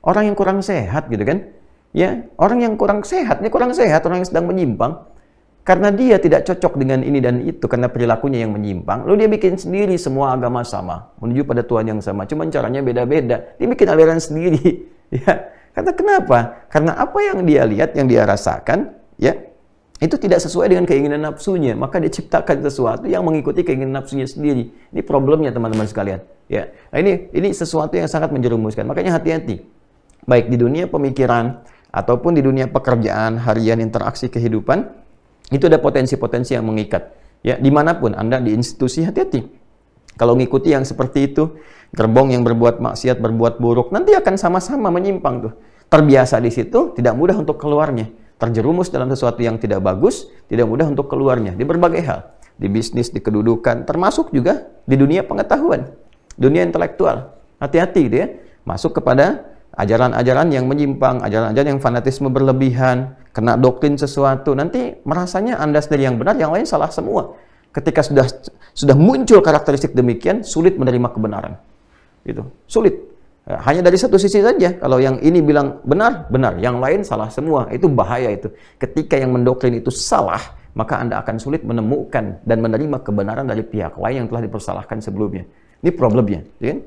Orang yang kurang sehat gitu kan. Ya, orang yang kurang sehat, ini kurang sehat, orang yang sedang menyimpang. Karena dia tidak cocok dengan ini dan itu, karena perilakunya yang menyimpang. Lalu dia bikin sendiri semua agama sama, menuju pada Tuhan yang sama. Cuma caranya beda-beda. Dia bikin aliran sendiri. ya. Karena kenapa? Karena apa yang dia lihat, yang dia rasakan, ya itu tidak sesuai dengan keinginan nafsunya maka dia ciptakan sesuatu yang mengikuti keinginan nafsunya sendiri ini problemnya teman-teman sekalian ya nah, ini ini sesuatu yang sangat menjerumuskan makanya hati-hati baik di dunia pemikiran ataupun di dunia pekerjaan harian interaksi kehidupan itu ada potensi-potensi yang mengikat ya dimanapun anda di institusi hati-hati kalau mengikuti yang seperti itu gerbong yang berbuat maksiat berbuat buruk nanti akan sama-sama menyimpang tuh terbiasa di situ tidak mudah untuk keluarnya terjerumus dalam sesuatu yang tidak bagus, tidak mudah untuk keluarnya di berbagai hal, di bisnis, di kedudukan, termasuk juga di dunia pengetahuan, dunia intelektual. Hati-hati gitu ya, masuk kepada ajaran-ajaran yang menyimpang, ajaran-ajaran yang fanatisme berlebihan, kena doktrin sesuatu, nanti merasanya Anda sendiri yang benar, yang lain salah semua. Ketika sudah sudah muncul karakteristik demikian, sulit menerima kebenaran. Gitu. Sulit Eh, hanya dari satu sisi saja. Kalau yang ini bilang benar, benar. Yang lain salah semua. Itu bahaya itu. Ketika yang mendoktrin itu salah, maka Anda akan sulit menemukan dan menerima kebenaran dari pihak lain yang telah dipersalahkan sebelumnya. Ini problemnya. Ya kan?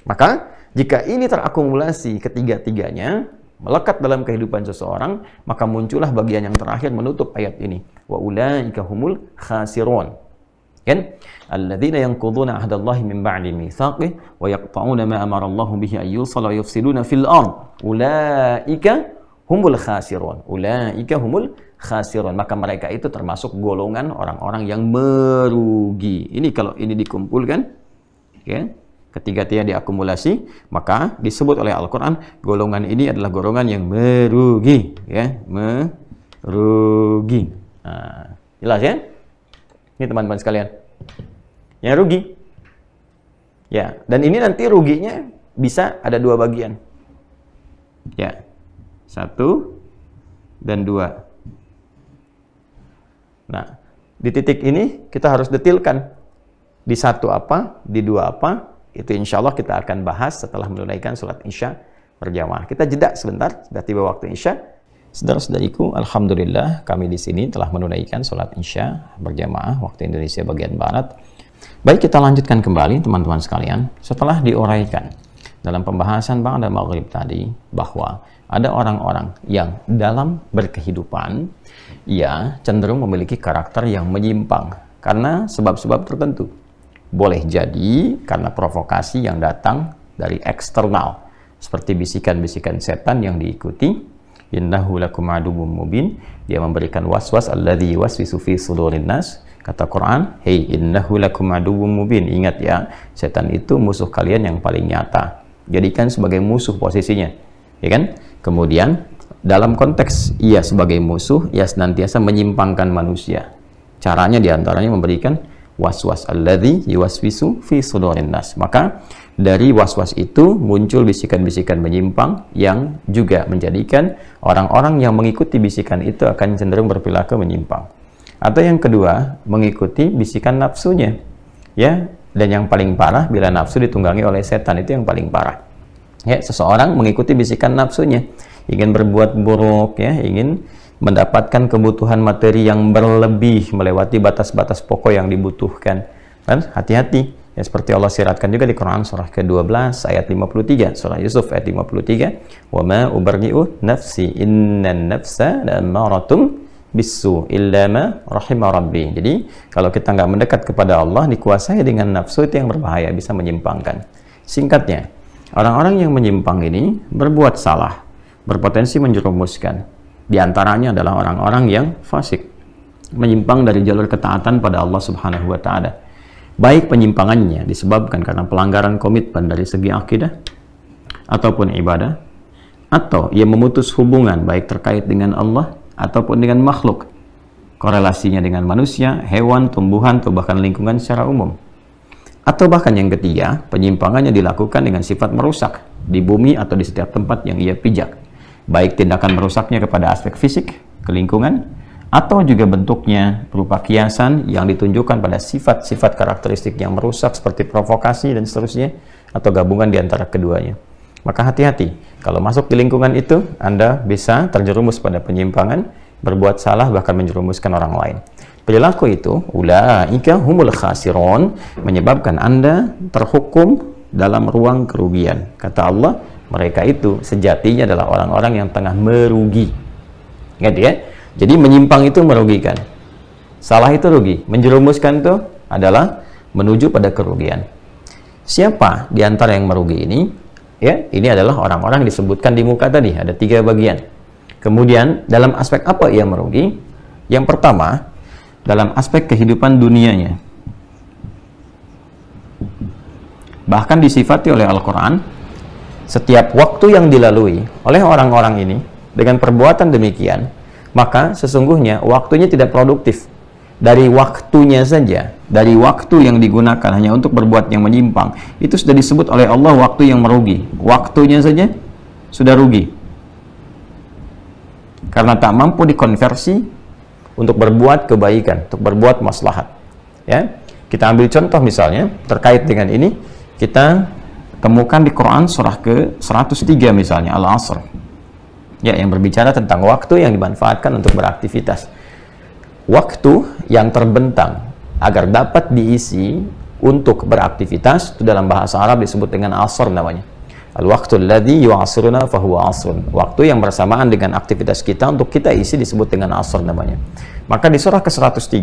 Maka, jika ini terakumulasi ketiga-tiganya, melekat dalam kehidupan seseorang, maka muncullah bagian yang terakhir menutup ayat ini. Wa ulaika humul khasirun kan alladzina yanquduna ahdallahi min ba'di mitsaqi wa yaqta'una ma amara Allahu bihi ay yusala wa yufsiduna fil ard ulaika humul khasirun ulaika humul khasirun maka mereka itu termasuk golongan orang-orang yang merugi ini kalau ini dikumpulkan ya ketiga tiga diakumulasi maka disebut oleh Al-Qur'an golongan ini adalah golongan yang merugi ya merugi nah, jelas ya ini teman-teman sekalian yang rugi. Ya, dan ini nanti ruginya bisa ada dua bagian. Ya, satu dan dua. Nah, di titik ini kita harus detilkan di satu apa, di dua apa. Itu insya Allah kita akan bahas setelah menunaikan sholat isya berjamaah. Kita jeda sebentar, sudah tiba waktu isya. Saudara-saudariku, Alhamdulillah kami di sini telah menunaikan sholat isya berjamaah waktu Indonesia bagian Barat. Baik, kita lanjutkan kembali teman-teman sekalian. Setelah diuraikan dalam pembahasan Ba'da Maghrib tadi bahwa ada orang-orang yang dalam berkehidupan ia cenderung memiliki karakter yang menyimpang karena sebab-sebab tertentu. Boleh jadi karena provokasi yang datang dari eksternal seperti bisikan-bisikan setan yang diikuti innahu lakum adubun mubin dia memberikan waswas alladhi yuwaswisu fi sudurin nas kata Quran hey innahu lakum adubun mubin ingat ya setan itu musuh kalian yang paling nyata jadikan sebagai musuh posisinya ya kan kemudian dalam konteks ia sebagai musuh ia senantiasa menyimpangkan manusia caranya diantaranya memberikan waswas alladhi yuwaswisu fi sudurin nas maka dari was-was itu muncul bisikan-bisikan menyimpang yang juga menjadikan orang-orang yang mengikuti bisikan itu akan cenderung berperilaku menyimpang. Atau yang kedua, mengikuti bisikan nafsunya. Ya, dan yang paling parah bila nafsu ditunggangi oleh setan itu yang paling parah. Ya, seseorang mengikuti bisikan nafsunya, ingin berbuat buruk ya, ingin mendapatkan kebutuhan materi yang berlebih melewati batas-batas pokok yang dibutuhkan. Kan hati-hati Ya seperti Allah siratkan juga di Quran surah ke-12 ayat 53, surah Yusuf ayat 53, "Wa ma ubarri'u nafsi innan nafsa la'amaratum bisu illa ma rahima rabbi." Jadi, kalau kita nggak mendekat kepada Allah, dikuasai dengan nafsu itu yang berbahaya, bisa menyimpangkan. Singkatnya, orang-orang yang menyimpang ini berbuat salah, berpotensi menjerumuskan. Di antaranya adalah orang-orang yang fasik, menyimpang dari jalur ketaatan pada Allah Subhanahu wa taala baik penyimpangannya disebabkan karena pelanggaran komitmen dari segi akidah ataupun ibadah, atau ia memutus hubungan baik terkait dengan Allah ataupun dengan makhluk, korelasinya dengan manusia, hewan, tumbuhan, atau bahkan lingkungan secara umum. Atau bahkan yang ketiga, penyimpangannya dilakukan dengan sifat merusak di bumi atau di setiap tempat yang ia pijak, baik tindakan merusaknya kepada aspek fisik, ke lingkungan, atau juga bentuknya berupa kiasan yang ditunjukkan pada sifat-sifat karakteristik yang merusak seperti provokasi dan seterusnya atau gabungan di antara keduanya. Maka hati-hati, kalau masuk di lingkungan itu, Anda bisa terjerumus pada penyimpangan, berbuat salah, bahkan menjerumuskan orang lain. Perilaku itu, ulaika humul khasiron, menyebabkan Anda terhukum dalam ruang kerugian. Kata Allah, mereka itu sejatinya adalah orang-orang yang tengah merugi. Ingat ya, jadi menyimpang itu merugikan. Salah itu rugi. Menjerumuskan itu adalah menuju pada kerugian. Siapa di antara yang merugi ini? Ya, ini adalah orang-orang disebutkan di muka tadi. Ada tiga bagian. Kemudian, dalam aspek apa ia merugi? Yang pertama, dalam aspek kehidupan dunianya. Bahkan disifati oleh Al-Quran, setiap waktu yang dilalui oleh orang-orang ini dengan perbuatan demikian, maka sesungguhnya waktunya tidak produktif. Dari waktunya saja, dari waktu yang digunakan hanya untuk berbuat yang menyimpang, itu sudah disebut oleh Allah waktu yang merugi. Waktunya saja sudah rugi. Karena tak mampu dikonversi untuk berbuat kebaikan, untuk berbuat maslahat. Ya. Kita ambil contoh misalnya terkait dengan ini, kita temukan di Quran surah ke 103 misalnya Al-Asr ya yang berbicara tentang waktu yang dimanfaatkan untuk beraktivitas. Waktu yang terbentang agar dapat diisi untuk beraktivitas itu dalam bahasa Arab disebut dengan asr namanya. Al-waqtu alladhi yu'asruna fahuwa asrun. Waktu yang bersamaan dengan aktivitas kita untuk kita isi disebut dengan asr namanya. Maka di surah ke-103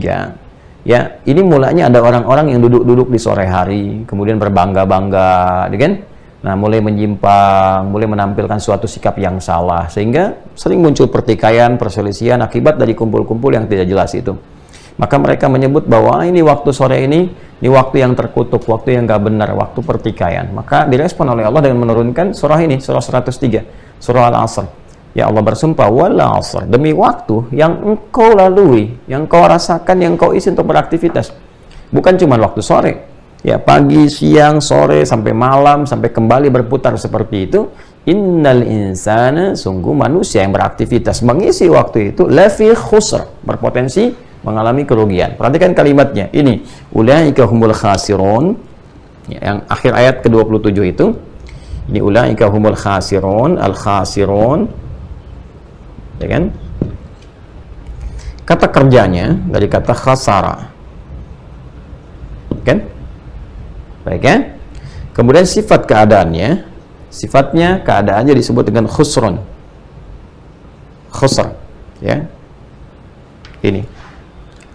ya, ini mulanya ada orang-orang yang duduk-duduk di sore hari, kemudian berbangga-bangga, ya kan? Nah, mulai menyimpang, mulai menampilkan suatu sikap yang salah, sehingga sering muncul pertikaian, perselisihan akibat dari kumpul-kumpul yang tidak jelas itu. Maka mereka menyebut bahwa ah, ini waktu sore ini, ini waktu yang terkutuk, waktu yang nggak benar, waktu pertikaian. Maka direspon oleh Allah dengan menurunkan surah ini, surah 103, surah Al-Asr. Ya Allah bersumpah, wala asr, demi waktu yang engkau lalui, yang kau rasakan, yang kau isi untuk beraktivitas. Bukan cuma waktu sore, ya pagi, siang, sore, sampai malam, sampai kembali berputar seperti itu, innal insana sungguh manusia yang beraktivitas mengisi waktu itu lafi khusr, berpotensi mengalami kerugian. Perhatikan kalimatnya. Ini ulaika humul khasirun ya, yang akhir ayat ke-27 itu. Ini ulaika humul khasirun, al khasirun. Ya kan? Kata kerjanya dari kata khasara. Kan? Baik ya. Kemudian sifat keadaannya, sifatnya keadaannya disebut dengan khusron. Khusr, ya. Ini.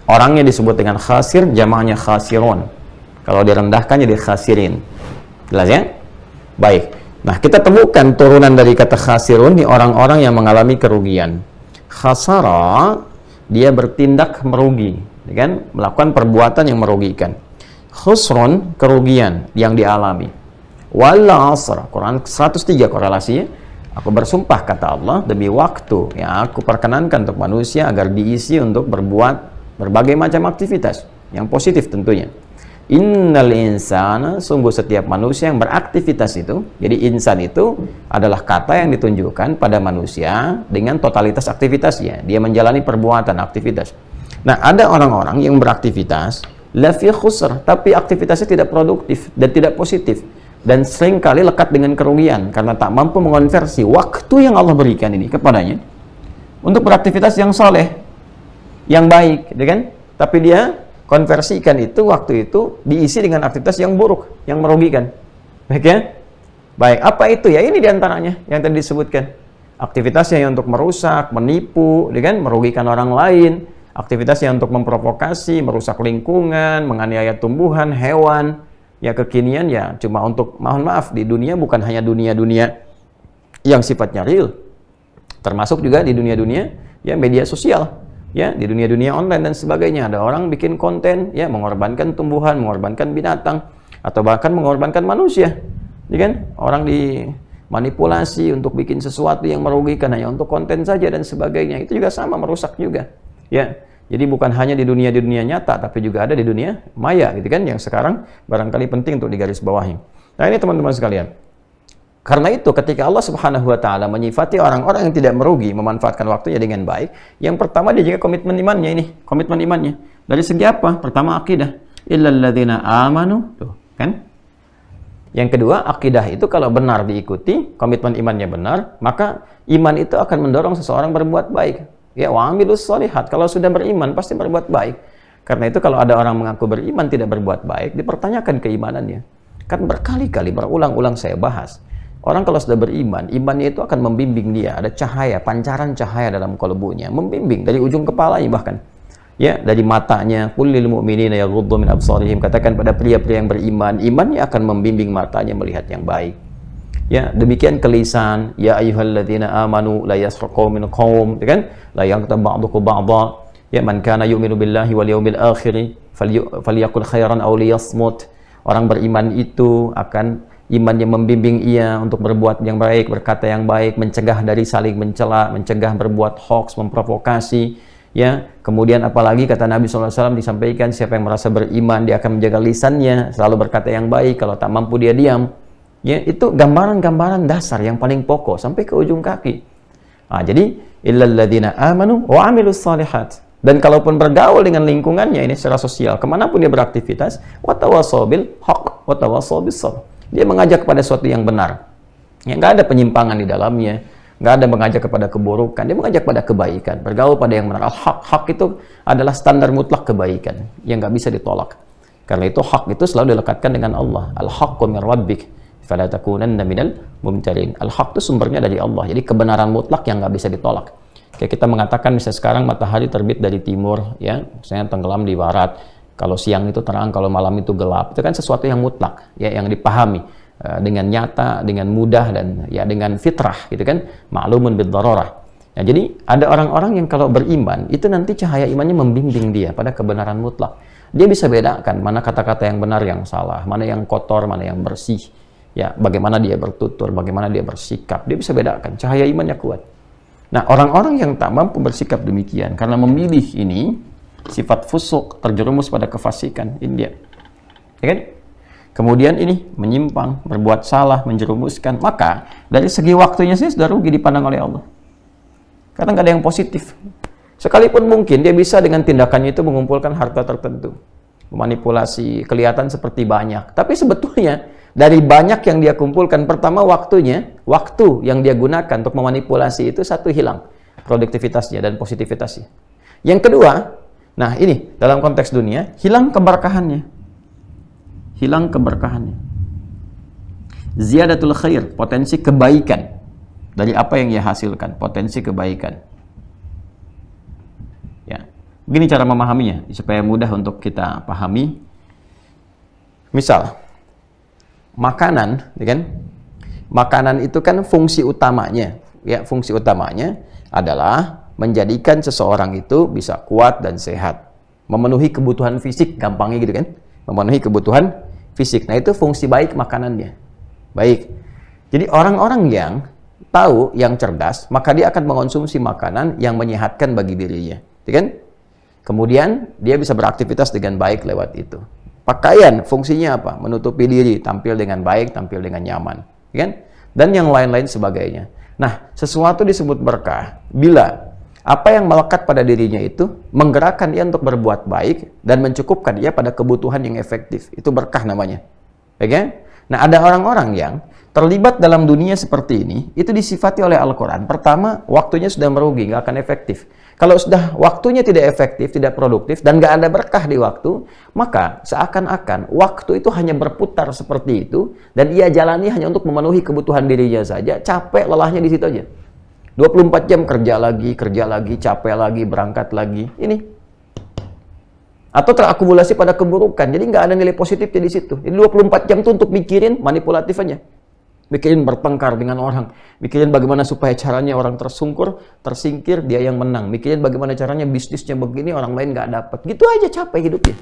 Orangnya disebut dengan khasir, jamaahnya khasirun. Kalau direndahkan jadi khasirin. Jelas ya? Baik. Nah, kita temukan turunan dari kata khasirun di orang-orang yang mengalami kerugian. Khasara dia bertindak merugi, ya kan? Melakukan perbuatan yang merugikan khusrun kerugian yang dialami. Wal asr, Quran 103 korelasinya. Aku bersumpah kata Allah demi waktu yang aku perkenankan untuk manusia agar diisi untuk berbuat berbagai macam aktivitas yang positif tentunya. Innal insana sungguh setiap manusia yang beraktivitas itu. Jadi insan itu adalah kata yang ditunjukkan pada manusia dengan totalitas aktivitasnya. Dia menjalani perbuatan aktivitas. Nah, ada orang-orang yang beraktivitas lafi khusr, tapi aktivitasnya tidak produktif dan tidak positif dan seringkali lekat dengan kerugian karena tak mampu mengonversi waktu yang Allah berikan ini kepadanya untuk beraktivitas yang soleh, yang baik, ya kan? Tapi dia konversikan itu waktu itu diisi dengan aktivitas yang buruk, yang merugikan. Baik ya? Baik, apa itu ya? Ini diantaranya yang tadi disebutkan. Aktivitasnya yang untuk merusak, menipu, dengan ya merugikan orang lain, aktivitas yang untuk memprovokasi, merusak lingkungan, menganiaya tumbuhan, hewan, ya kekinian ya cuma untuk mohon maaf di dunia bukan hanya dunia-dunia yang sifatnya real, termasuk juga di dunia-dunia ya media sosial, ya di dunia-dunia online dan sebagainya ada orang bikin konten ya mengorbankan tumbuhan, mengorbankan binatang atau bahkan mengorbankan manusia, ya kan orang di manipulasi untuk bikin sesuatu yang merugikan hanya untuk konten saja dan sebagainya itu juga sama merusak juga Ya, jadi bukan hanya di dunia di dunia nyata, tapi juga ada di dunia maya, gitu kan? Yang sekarang barangkali penting untuk digaris bawahi. Nah ini teman-teman sekalian. Karena itu ketika Allah Subhanahu wa taala menyifati orang-orang yang tidak merugi memanfaatkan waktunya dengan baik, yang pertama dia jaga komitmen imannya ini, komitmen imannya. Dari segi apa? Pertama akidah. Illalladzina amanu, tuh, kan? Yang kedua, akidah itu kalau benar diikuti, komitmen imannya benar, maka iman itu akan mendorong seseorang berbuat baik. Ya wamilus solihat. Kalau sudah beriman pasti berbuat baik. Karena itu kalau ada orang mengaku beriman tidak berbuat baik, dipertanyakan keimanannya. Kan berkali-kali berulang-ulang saya bahas. Orang kalau sudah beriman, imannya itu akan membimbing dia. Ada cahaya, pancaran cahaya dalam kalbunya, membimbing dari ujung kepalanya bahkan. Ya, dari matanya, kulil mu'minina ya min absarihim. Katakan pada pria-pria yang beriman, imannya akan membimbing matanya melihat yang baik. Ya, demikian kelisan, ya ayyuhalladzina amanu la yasra qaumin qaum, ya kan? La yaghtab ba'dukum ba'dha. Ya man kana yu'minu billahi wal yawmil akhir falyakul khairan aw liyasmut. Orang beriman itu akan iman yang membimbing ia untuk berbuat yang baik, berkata yang baik, mencegah dari saling mencela, mencegah berbuat hoax, memprovokasi, ya. Kemudian apalagi kata Nabi SAW disampaikan siapa yang merasa beriman dia akan menjaga lisannya, selalu berkata yang baik, kalau tak mampu dia diam. Ya, itu gambaran-gambaran dasar yang paling pokok sampai ke ujung kaki. Nah, jadi illalladzina amanu wa amilus salihat. Dan kalaupun bergaul dengan lingkungannya ini secara sosial, kemanapun dia beraktivitas, watawasobil hak, watawasobil sab Dia mengajak kepada sesuatu yang benar. Yang nggak ada penyimpangan di dalamnya, nggak ada mengajak kepada keburukan, dia mengajak kepada kebaikan. Bergaul pada yang benar. Hak, hak itu adalah standar mutlak kebaikan yang nggak bisa ditolak. Karena itu hak itu selalu dilekatkan dengan Allah. Al-haqqu min rabbik fala takunanna minal mumtarin al haq itu sumbernya dari Allah jadi kebenaran mutlak yang nggak bisa ditolak kayak kita mengatakan misalnya sekarang matahari terbit dari timur ya misalnya tenggelam di barat kalau siang itu terang kalau malam itu gelap itu kan sesuatu yang mutlak ya yang dipahami eh, dengan nyata, dengan mudah dan ya dengan fitrah gitu kan, maklumun bidarorah. Nah, jadi ada orang-orang yang kalau beriman itu nanti cahaya imannya membimbing dia pada kebenaran mutlak. Dia bisa bedakan mana kata-kata yang benar yang salah, mana yang kotor, mana yang bersih ya bagaimana dia bertutur, bagaimana dia bersikap, dia bisa bedakan cahaya imannya kuat. Nah, orang-orang yang tak mampu bersikap demikian karena memilih ini sifat fusuk terjerumus pada kefasikan India. Ya kan? Kemudian ini menyimpang, berbuat salah, menjerumuskan. Maka dari segi waktunya sih sudah rugi dipandang oleh Allah. Karena nggak ada yang positif. Sekalipun mungkin dia bisa dengan tindakannya itu mengumpulkan harta tertentu. memanipulasi kelihatan seperti banyak. Tapi sebetulnya dari banyak yang dia kumpulkan pertama waktunya waktu yang dia gunakan untuk memanipulasi itu satu hilang produktivitasnya dan positivitasnya yang kedua nah ini dalam konteks dunia hilang keberkahannya hilang keberkahannya ziyadatul khair potensi kebaikan dari apa yang ia hasilkan potensi kebaikan ya begini cara memahaminya supaya mudah untuk kita pahami misal makanan, ya kan? Makanan itu kan fungsi utamanya, ya fungsi utamanya adalah menjadikan seseorang itu bisa kuat dan sehat, memenuhi kebutuhan fisik, gampangnya gitu kan? Memenuhi kebutuhan fisik. Nah itu fungsi baik makanannya, baik. Jadi orang-orang yang tahu, yang cerdas, maka dia akan mengonsumsi makanan yang menyehatkan bagi dirinya, ya kan? Kemudian dia bisa beraktivitas dengan baik lewat itu. Pakaian fungsinya apa? Menutupi diri, tampil dengan baik, tampil dengan nyaman, kan? Dan yang lain-lain sebagainya. Nah, sesuatu disebut berkah bila apa yang melekat pada dirinya itu menggerakkan dia untuk berbuat baik dan mencukupkan dia pada kebutuhan yang efektif. Itu berkah namanya. Oke? Ya kan? Nah, ada orang-orang yang terlibat dalam dunia seperti ini, itu disifati oleh Al-Quran. Pertama, waktunya sudah merugi, nggak akan efektif. Kalau sudah waktunya tidak efektif, tidak produktif, dan nggak ada berkah di waktu, maka seakan-akan waktu itu hanya berputar seperti itu, dan ia jalani hanya untuk memenuhi kebutuhan dirinya saja, capek lelahnya di situ aja. 24 jam kerja lagi, kerja lagi, capek lagi, berangkat lagi. Ini. Atau terakumulasi pada keburukan. Jadi nggak ada nilai positifnya di situ. Jadi 24 jam itu untuk mikirin manipulatif mikirin bertengkar dengan orang, mikirin bagaimana supaya caranya orang tersungkur, tersingkir, dia yang menang, mikirin bagaimana caranya bisnisnya begini, orang lain nggak dapat, gitu aja capek hidupnya.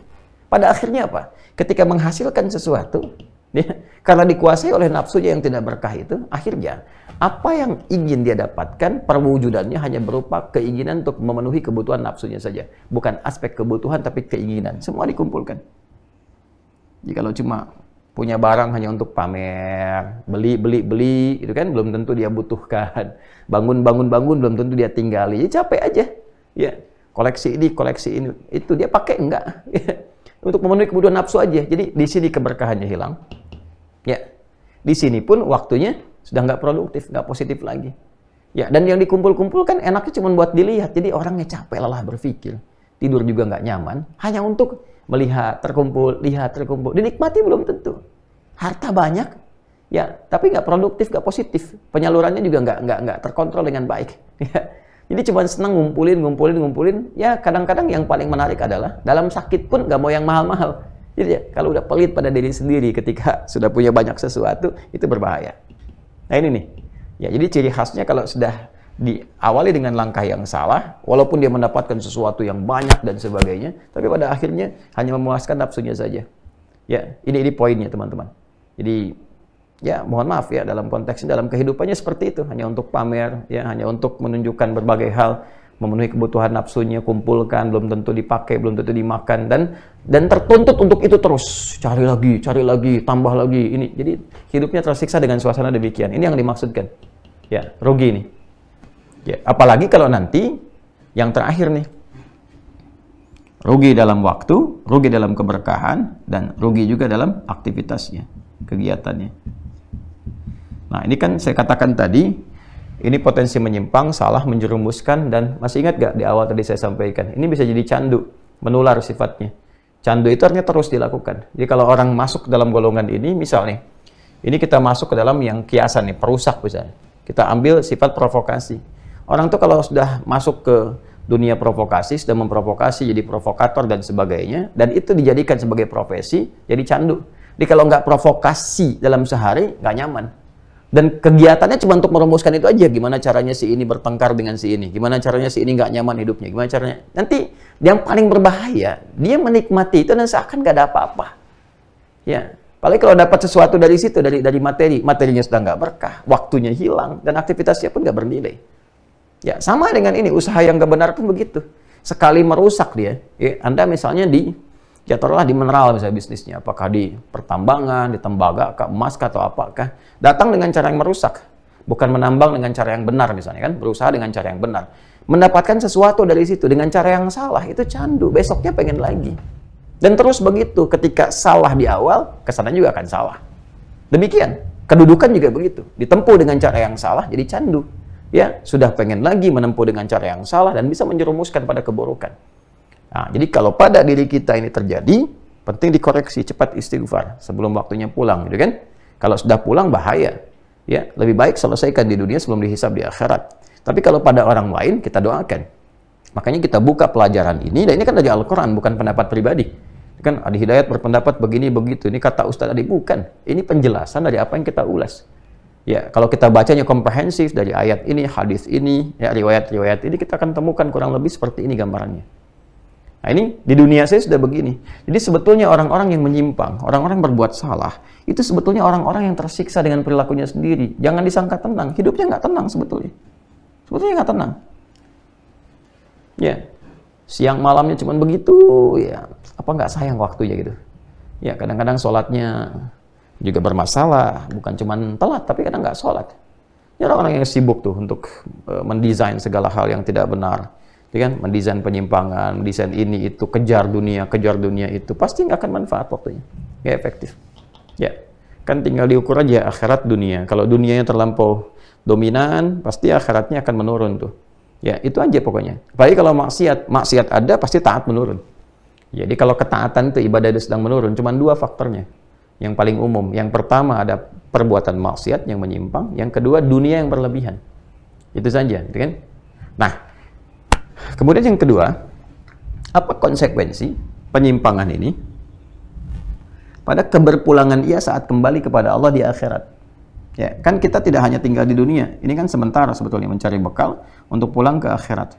Pada akhirnya apa? Ketika menghasilkan sesuatu, ya, karena dikuasai oleh nafsunya yang tidak berkah itu, akhirnya apa yang ingin dia dapatkan, perwujudannya hanya berupa keinginan untuk memenuhi kebutuhan nafsunya saja, bukan aspek kebutuhan tapi keinginan, semua dikumpulkan. Jikalau cuma punya barang hanya untuk pamer, beli beli beli, itu kan belum tentu dia butuhkan. Bangun bangun bangun belum tentu dia tinggali. Ya capek aja. Ya, koleksi ini, koleksi ini. Itu dia pakai enggak? Ya. Untuk memenuhi kebutuhan nafsu aja. Jadi di sini keberkahannya hilang. Ya. Di sini pun waktunya sudah nggak produktif, nggak positif lagi. Ya, dan yang dikumpul kumpulkan enaknya cuma buat dilihat. Jadi orangnya capek lelah berpikir. Tidur juga nggak nyaman. Hanya untuk melihat, terkumpul, lihat, terkumpul. Dinikmati belum tentu harta banyak, ya tapi nggak produktif, nggak positif. Penyalurannya juga nggak nggak nggak terkontrol dengan baik. Ya. Jadi cuma senang ngumpulin, ngumpulin, ngumpulin. Ya kadang-kadang yang paling menarik adalah dalam sakit pun nggak mau yang mahal-mahal. Jadi ya, kalau udah pelit pada diri sendiri ketika sudah punya banyak sesuatu itu berbahaya. Nah ini nih. Ya jadi ciri khasnya kalau sudah diawali dengan langkah yang salah, walaupun dia mendapatkan sesuatu yang banyak dan sebagainya, tapi pada akhirnya hanya memuaskan nafsunya saja. Ya, ini ini poinnya teman-teman. Jadi ya mohon maaf ya dalam konteks dalam kehidupannya seperti itu hanya untuk pamer ya hanya untuk menunjukkan berbagai hal memenuhi kebutuhan nafsunya kumpulkan belum tentu dipakai belum tentu dimakan dan dan tertuntut untuk itu terus cari lagi cari lagi tambah lagi ini jadi hidupnya tersiksa dengan suasana demikian ini yang dimaksudkan ya rugi nih ya apalagi kalau nanti yang terakhir nih rugi dalam waktu rugi dalam keberkahan dan rugi juga dalam aktivitasnya kegiatannya. Nah, ini kan saya katakan tadi, ini potensi menyimpang, salah, menjerumuskan, dan masih ingat gak di awal tadi saya sampaikan, ini bisa jadi candu, menular sifatnya. Candu itu artinya terus dilakukan. Jadi kalau orang masuk dalam golongan ini, misalnya, ini kita masuk ke dalam yang kiasan nih, perusak misalnya. Kita ambil sifat provokasi. Orang tuh kalau sudah masuk ke dunia provokasi, sudah memprovokasi, jadi provokator dan sebagainya, dan itu dijadikan sebagai profesi, jadi candu. Jadi kalau nggak provokasi dalam sehari, nggak nyaman. Dan kegiatannya cuma untuk merumuskan itu aja. Gimana caranya si ini bertengkar dengan si ini. Gimana caranya si ini nggak nyaman hidupnya. Gimana caranya. Nanti yang paling berbahaya, dia menikmati itu dan seakan nggak ada apa-apa. Ya, Paling kalau dapat sesuatu dari situ, dari dari materi, materinya sudah nggak berkah, waktunya hilang, dan aktivitasnya pun nggak bernilai. Ya, sama dengan ini, usaha yang nggak benar pun begitu. Sekali merusak dia, ya, Anda misalnya di ya taruhlah di mineral misalnya bisnisnya, apakah di pertambangan, di tembaga, kah, emas kah, atau apakah. Datang dengan cara yang merusak, bukan menambang dengan cara yang benar misalnya kan, berusaha dengan cara yang benar. Mendapatkan sesuatu dari situ dengan cara yang salah itu candu, besoknya pengen lagi. Dan terus begitu, ketika salah di awal, kesana juga akan salah. Demikian, kedudukan juga begitu. Ditempuh dengan cara yang salah jadi candu. Ya, sudah pengen lagi menempuh dengan cara yang salah dan bisa menjerumuskan pada keburukan. Nah, jadi kalau pada diri kita ini terjadi, penting dikoreksi cepat istighfar sebelum waktunya pulang, gitu kan? Kalau sudah pulang bahaya. Ya, lebih baik selesaikan di dunia sebelum dihisab di akhirat. Tapi kalau pada orang lain kita doakan. Makanya kita buka pelajaran ini dan ini kan dari Al-Qur'an bukan pendapat pribadi. Kan ada hidayat berpendapat begini begitu. Ini kata Ustaz Adi bukan. Ini penjelasan dari apa yang kita ulas. Ya, kalau kita bacanya komprehensif dari ayat ini, hadis ini, ya riwayat-riwayat ini kita akan temukan kurang lebih seperti ini gambarannya. Nah ini di dunia saya sudah begini. Jadi sebetulnya orang-orang yang menyimpang, orang-orang berbuat salah, itu sebetulnya orang-orang yang tersiksa dengan perilakunya sendiri. Jangan disangka tenang, hidupnya nggak tenang sebetulnya. Sebetulnya nggak tenang. Ya, siang malamnya cuma begitu, ya apa nggak sayang waktunya gitu. Ya kadang-kadang sholatnya juga bermasalah, bukan cuma telat, tapi kadang nggak sholat. Ya orang-orang yang sibuk tuh untuk eh, mendesain segala hal yang tidak benar jadi iya kan mendesain penyimpangan, mendesain ini itu, kejar dunia, kejar dunia itu, pasti nggak akan manfaat waktunya, nggak efektif. Ya, kan tinggal diukur aja akhirat dunia. Kalau dunianya terlampau dominan, pasti akhiratnya akan menurun tuh. Ya, itu aja pokoknya. Apalagi kalau maksiat, maksiat ada pasti taat menurun. Jadi kalau ketaatan itu ibadah itu sedang menurun, cuma dua faktornya yang paling umum. Yang pertama ada perbuatan maksiat yang menyimpang, yang kedua dunia yang berlebihan. Itu saja, gitu kan? Nah, Kemudian yang kedua, apa konsekuensi penyimpangan ini pada keberpulangan ia saat kembali kepada Allah di akhirat? Ya, kan kita tidak hanya tinggal di dunia. Ini kan sementara sebetulnya mencari bekal untuk pulang ke akhirat.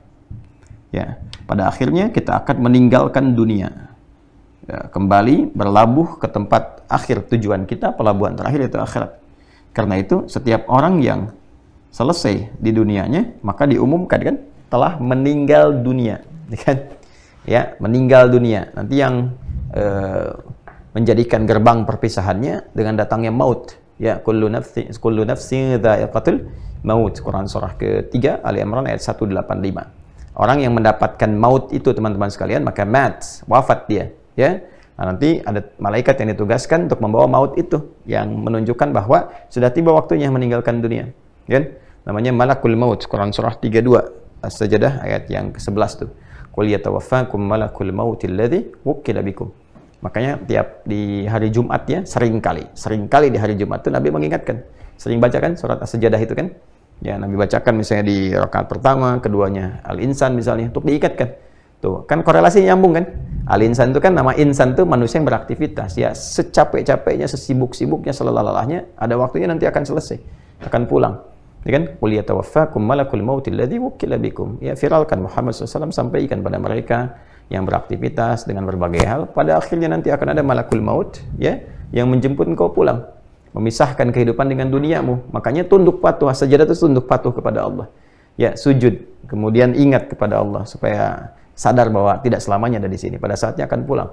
Ya, pada akhirnya kita akan meninggalkan dunia. Ya, kembali berlabuh ke tempat akhir tujuan kita, pelabuhan terakhir itu akhirat. Karena itu setiap orang yang selesai di dunianya, maka diumumkan kan telah meninggal dunia, ya kan? Ya, meninggal dunia. Nanti yang e, menjadikan gerbang perpisahannya dengan datangnya maut. Ya, kullu nafsi kullu nafsi maut. Quran surah ke-3 Ali Imran ayat 185. Orang yang mendapatkan maut itu teman-teman sekalian maka mat, wafat dia, ya. Nah, nanti ada malaikat yang ditugaskan untuk membawa maut itu yang menunjukkan bahwa sudah tiba waktunya meninggalkan dunia. Ya kan? Namanya malakul maut Quran surah 32 as ayat yang ke-11 tuh. Qul yatawaffakum malakul mautil ladzi wukkila bikum. Makanya tiap di hari Jumat ya sering kali, sering kali di hari Jumat tuh Nabi mengingatkan. Sering baca kan surat As-Sajdah itu kan? Ya, Nabi bacakan misalnya di rakaat pertama, keduanya Al-Insan misalnya untuk diikatkan. Tuh, kan korelasinya nyambung kan? Al-Insan itu kan nama insan tuh manusia yang beraktivitas ya, secapek-capeknya, sesibuk-sibuknya, selelah-lelahnya, ada waktunya nanti akan selesai, akan pulang ya kan qul yatawaffakum malakul maut alladzi wukila bikum ya viralkan Muhammad SAW sampaikan pada mereka yang beraktivitas dengan berbagai hal pada akhirnya nanti akan ada malakul maut ya yang menjemput engkau pulang memisahkan kehidupan dengan duniamu makanya tunduk patuh sajadah itu tunduk patuh kepada Allah ya sujud kemudian ingat kepada Allah supaya sadar bahwa tidak selamanya ada di sini pada saatnya akan pulang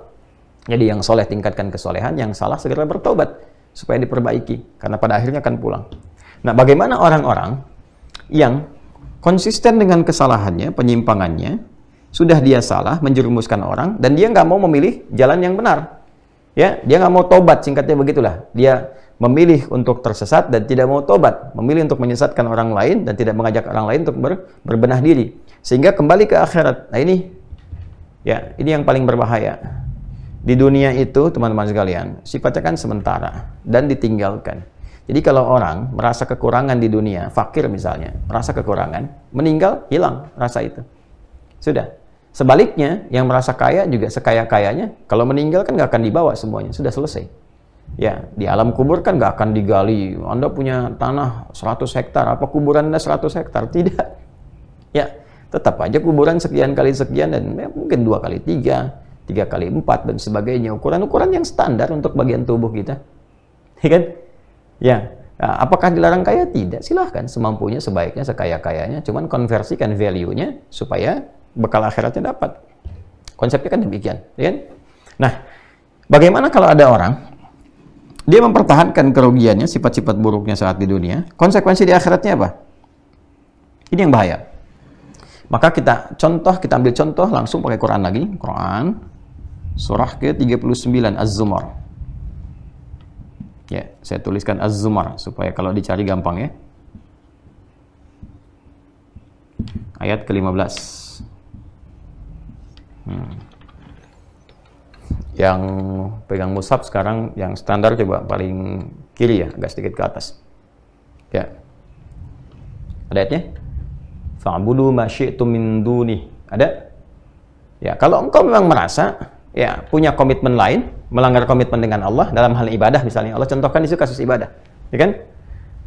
jadi yang soleh tingkatkan kesolehan yang salah segera bertobat supaya diperbaiki karena pada akhirnya akan pulang Nah, bagaimana orang-orang yang konsisten dengan kesalahannya, penyimpangannya, sudah dia salah menjerumuskan orang dan dia nggak mau memilih jalan yang benar, ya dia nggak mau tobat singkatnya begitulah, dia memilih untuk tersesat dan tidak mau tobat, memilih untuk menyesatkan orang lain dan tidak mengajak orang lain untuk ber, berbenah diri sehingga kembali ke akhirat. Nah ini ya ini yang paling berbahaya di dunia itu teman-teman sekalian sifatnya kan sementara dan ditinggalkan. Jadi kalau orang merasa kekurangan di dunia, fakir misalnya, merasa kekurangan, meninggal hilang rasa itu. Sudah. Sebaliknya, yang merasa kaya juga sekaya-kayanya, kalau meninggal kan nggak akan dibawa semuanya, sudah selesai. Ya, di alam kubur kan nggak akan digali. Anda punya tanah 100 hektar, apa kuburan Anda 100 hektar? Tidak. Ya, tetap aja kuburan sekian kali sekian dan ya, mungkin dua kali tiga, tiga kali empat dan sebagainya. Ukuran-ukuran yang standar untuk bagian tubuh kita. Ya kan? Ya, nah, apakah dilarang kaya? Tidak. Silahkan semampunya, sebaiknya, sekaya-kayanya. Cuman konversikan value-nya supaya bekal akhiratnya dapat. Konsepnya kan demikian, ya kan? Nah, bagaimana kalau ada orang dia mempertahankan kerugiannya, sifat-sifat buruknya saat di dunia, konsekuensi di akhiratnya apa? Ini yang bahaya. Maka kita contoh, kita ambil contoh langsung pakai Quran lagi. Quran surah ke-39 Az-Zumar. Ya, saya tuliskan Az-Zumar supaya kalau dicari gampang ya. Ayat ke-15. Hmm. Yang pegang mushaf sekarang yang standar coba paling kiri ya, agak sedikit ke atas. Ya. Ada ayatnya? Fa'budu ma syi'tum min duni. Ada? Ya, kalau engkau memang merasa ya punya komitmen lain, melanggar komitmen dengan Allah dalam hal ibadah misalnya. Allah contohkan itu kasus ibadah, ya kan?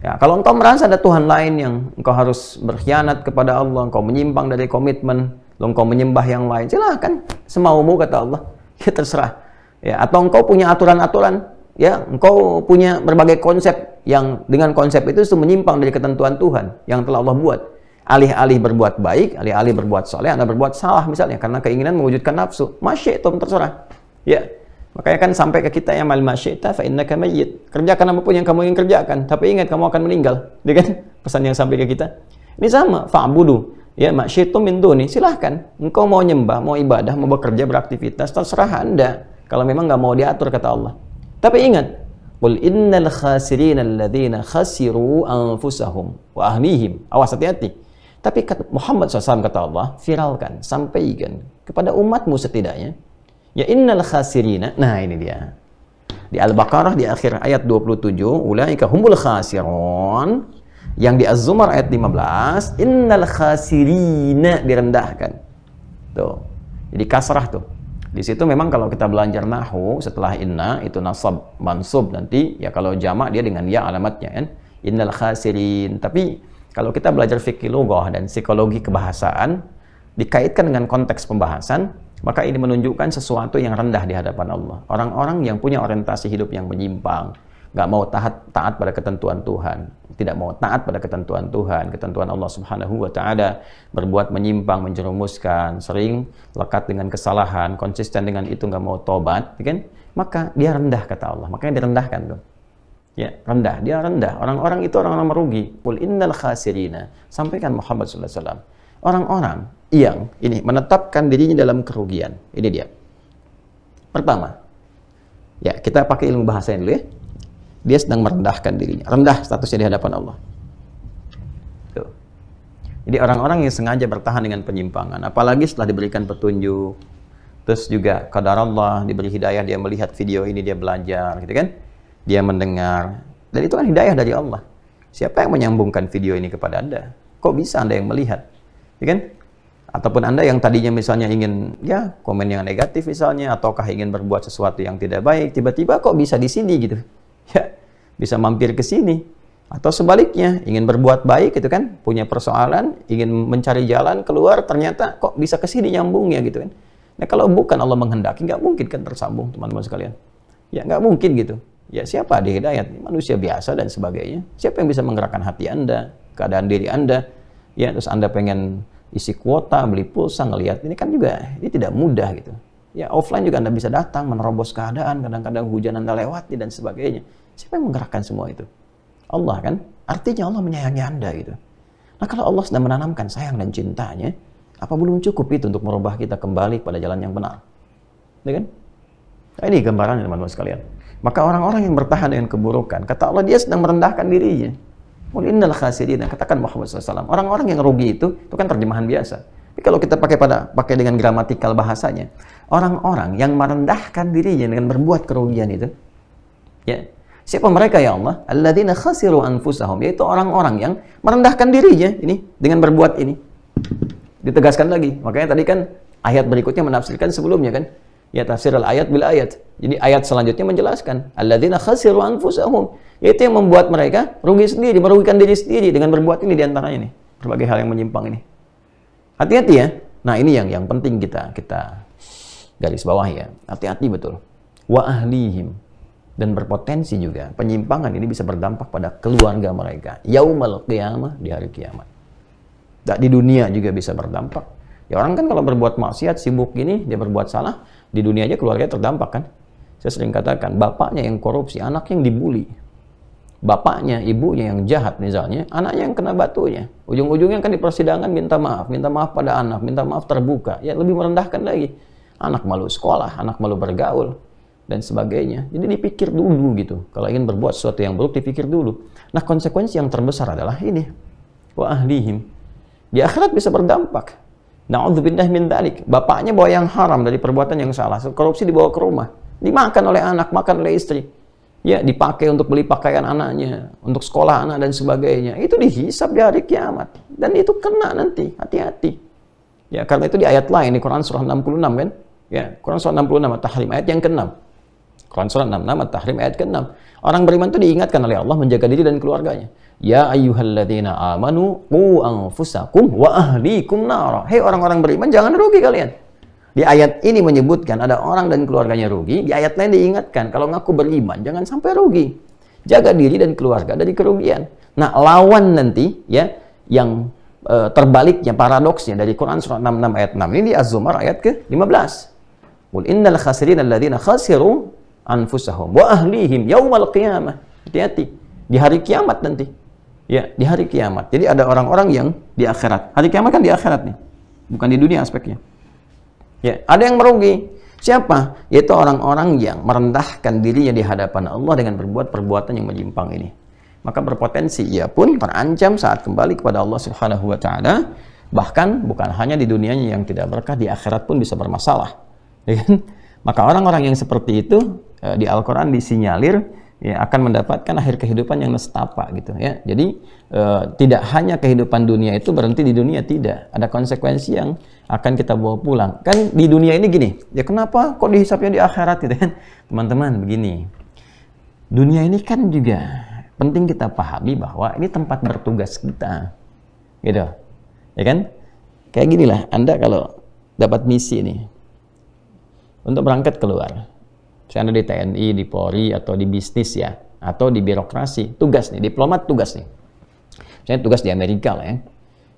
Ya, kalau engkau merasa ada Tuhan lain yang engkau harus berkhianat kepada Allah, engkau menyimpang dari komitmen, engkau menyembah yang lain, silahkan semaumu kata Allah, ya terserah. Ya, atau engkau punya aturan-aturan, ya engkau punya berbagai konsep yang dengan konsep itu itu menyimpang dari ketentuan Tuhan yang telah Allah buat. Alih-alih berbuat baik, alih-alih berbuat soleh, anda berbuat salah misalnya karena keinginan mewujudkan nafsu. Masya itu terserah. Ya, Makanya kan sampai ke kita yang mal masyita fa innaka mayyit. Kerjakan apa pun yang kamu ingin kerjakan, tapi ingat kamu akan meninggal. Dia kan pesan yang sampai ke kita. Ini sama, fa'budu. Ya, maksyitum min duni. Silahkan. Engkau mau nyembah, mau ibadah, mau bekerja, beraktivitas, terserah Anda. Kalau memang nggak mau diatur, kata Allah. Tapi ingat, Qul innal khasirin alladhina khasiru anfusahum wa ahlihim. Awas, hati-hati. Tapi Muhammad SAW kata Allah, viralkan, sampaikan kepada umatmu setidaknya Ya innal khasirina. Nah, ini dia. Di Al-Baqarah di akhir ayat 27, ulaika humul khasirun. Yang di Az-Zumar ayat 15, innal khasirina direndahkan. Tuh. Jadi kasrah tuh. Di situ memang kalau kita belajar nahu setelah inna itu nasab mansub nanti ya kalau jamak dia dengan ya alamatnya kan innal khasirin. Tapi kalau kita belajar fikih lugah dan psikologi kebahasaan dikaitkan dengan konteks pembahasan maka ini menunjukkan sesuatu yang rendah di hadapan Allah. Orang-orang yang punya orientasi hidup yang menyimpang, nggak mau taat taat pada ketentuan Tuhan, tidak mau taat pada ketentuan Tuhan, ketentuan Allah Subhanahu wa taala, berbuat menyimpang, menjerumuskan, sering lekat dengan kesalahan, konsisten dengan itu nggak mau tobat, ya kan? Maka dia rendah kata Allah. Makanya direndahkan tuh. Ya, rendah. Dia rendah. Orang-orang itu orang-orang merugi. Qul innal khasirina. Sampaikan Muhammad sallallahu alaihi wasallam orang-orang yang ini menetapkan dirinya dalam kerugian. Ini dia. Pertama, ya kita pakai ilmu bahasa dulu ya. Dia sedang merendahkan dirinya, rendah statusnya di hadapan Allah. Tuh. Jadi orang-orang yang sengaja bertahan dengan penyimpangan, apalagi setelah diberikan petunjuk, terus juga kadar Allah diberi hidayah, dia melihat video ini dia belajar, gitu kan? Dia mendengar, dan itu kan hidayah dari Allah. Siapa yang menyambungkan video ini kepada anda? Kok bisa anda yang melihat? ya kan? Ataupun Anda yang tadinya misalnya ingin ya komen yang negatif misalnya ataukah ingin berbuat sesuatu yang tidak baik, tiba-tiba kok bisa di sini gitu. Ya, bisa mampir ke sini. Atau sebaliknya, ingin berbuat baik gitu kan, punya persoalan, ingin mencari jalan keluar, ternyata kok bisa ke sini nyambung ya gitu kan. Nah kalau bukan Allah menghendaki, nggak mungkin kan tersambung teman-teman sekalian. Ya nggak mungkin gitu. Ya siapa di hidayat? Manusia biasa dan sebagainya. Siapa yang bisa menggerakkan hati Anda, keadaan diri Anda? ya terus Anda pengen isi kuota, beli pulsa, ngelihat ini kan juga ini tidak mudah gitu. Ya offline juga Anda bisa datang, menerobos keadaan, kadang-kadang hujan Anda lewati dan sebagainya. Siapa yang menggerakkan semua itu? Allah kan? Artinya Allah menyayangi Anda gitu. Nah kalau Allah sedang menanamkan sayang dan cintanya, apa belum cukup itu untuk merubah kita kembali pada jalan yang benar? Ya kan? Nah, ini gambaran teman-teman sekalian. Maka orang-orang yang bertahan dengan keburukan, kata Allah dia sedang merendahkan dirinya. Qul innal khasirin. Katakan Muhammad SAW. Orang-orang yang rugi itu, itu kan terjemahan biasa. Tapi kalau kita pakai pada pakai dengan gramatikal bahasanya, orang-orang yang merendahkan dirinya dengan berbuat kerugian itu, ya siapa mereka ya Allah? Alladzina khasiru anfusahum, yaitu orang-orang yang merendahkan dirinya ini dengan berbuat ini. Ditegaskan lagi. Makanya tadi kan ayat berikutnya menafsirkan sebelumnya kan, Ya tafsir al-ayat bil ayat. Jadi ayat selanjutnya menjelaskan alladzina khasiru anfusahum, Itu yang membuat mereka rugi sendiri, merugikan diri sendiri dengan berbuat ini di antaranya nih, berbagai hal yang menyimpang ini. Hati-hati ya. Nah, ini yang yang penting kita kita garis bawah ya. Hati-hati betul. Wa ahlihim dan berpotensi juga penyimpangan ini bisa berdampak pada keluarga mereka yaumal qiyamah di hari kiamat. Tak di dunia juga bisa berdampak. Ya orang kan kalau berbuat maksiat sibuk gini dia berbuat salah, di dunia aja keluarga terdampak kan. Saya sering katakan, bapaknya yang korupsi, anaknya yang dibully. Bapaknya, ibunya yang jahat misalnya, anaknya yang kena batunya. Ujung-ujungnya kan di persidangan minta maaf, minta maaf pada anak, minta maaf terbuka. Ya lebih merendahkan lagi. Anak malu sekolah, anak malu bergaul, dan sebagainya. Jadi dipikir dulu gitu. Kalau ingin berbuat sesuatu yang buruk, dipikir dulu. Nah konsekuensi yang terbesar adalah ini. Wa ahlihim. Di akhirat bisa berdampak Na'udzubillah min dalik. Bapaknya bawa yang haram dari perbuatan yang salah. Korupsi dibawa ke rumah. Dimakan oleh anak, makan oleh istri. Ya, dipakai untuk beli pakaian anaknya, untuk sekolah anak dan sebagainya. Itu dihisap di hari kiamat. Dan itu kena nanti, hati-hati. Ya, karena itu di ayat lain, di Quran surah 66 kan? Ya, Quran surah 66, At-Tahrim, ayat yang ke-6. Quran surah 66, At-Tahrim, ayat ke-6 Orang beriman itu diingatkan oleh Allah menjaga diri dan keluarganya. Ya ayyuhalladzina amanu qu anfusakum wa ahlikum nara. Hei orang-orang beriman, jangan rugi kalian. Di ayat ini menyebutkan ada orang dan keluarganya rugi, di ayat lain diingatkan kalau ngaku beriman jangan sampai rugi. Jaga diri dan keluarga dari kerugian. Nah, lawan nanti ya yang e, terbaliknya paradoksnya dari Quran surah 66 ayat 6 ini di Az-Zumar ayat ke-15. Qul innal khasirin alladzina khasiru anfusahum wa ahlihim yaumal qiyamah. Hati-hati di hari kiamat nanti. Ya, di hari kiamat. Jadi ada orang-orang yang di akhirat. Hari kiamat kan di akhirat nih. Bukan di dunia aspeknya. Ya, ada yang merugi. Siapa? Yaitu orang-orang yang merendahkan dirinya di hadapan Allah dengan berbuat perbuatan yang menyimpang ini. Maka berpotensi ia pun terancam saat kembali kepada Allah Subhanahu wa taala. Bahkan bukan hanya di dunianya yang tidak berkah, di akhirat pun bisa bermasalah. Ya kan? Maka orang-orang yang seperti itu uh, di Al-Qur'an disinyalir ya akan mendapatkan akhir kehidupan yang nestapa gitu ya. Jadi uh, tidak hanya kehidupan dunia itu berhenti di dunia tidak. Ada konsekuensi yang akan kita bawa pulang. Kan di dunia ini gini, ya kenapa kok dihisapnya di akhirat gitu kan? Teman-teman begini. Dunia ini kan juga penting kita pahami bahwa ini tempat bertugas kita. Gitu. Ya kan? Kayak ginilah Anda kalau dapat misi ini untuk berangkat keluar. Misalnya di TNI, di Polri, atau di bisnis ya, atau di birokrasi. Tugas nih, diplomat tugas nih. Misalnya tugas di Amerika lah ya.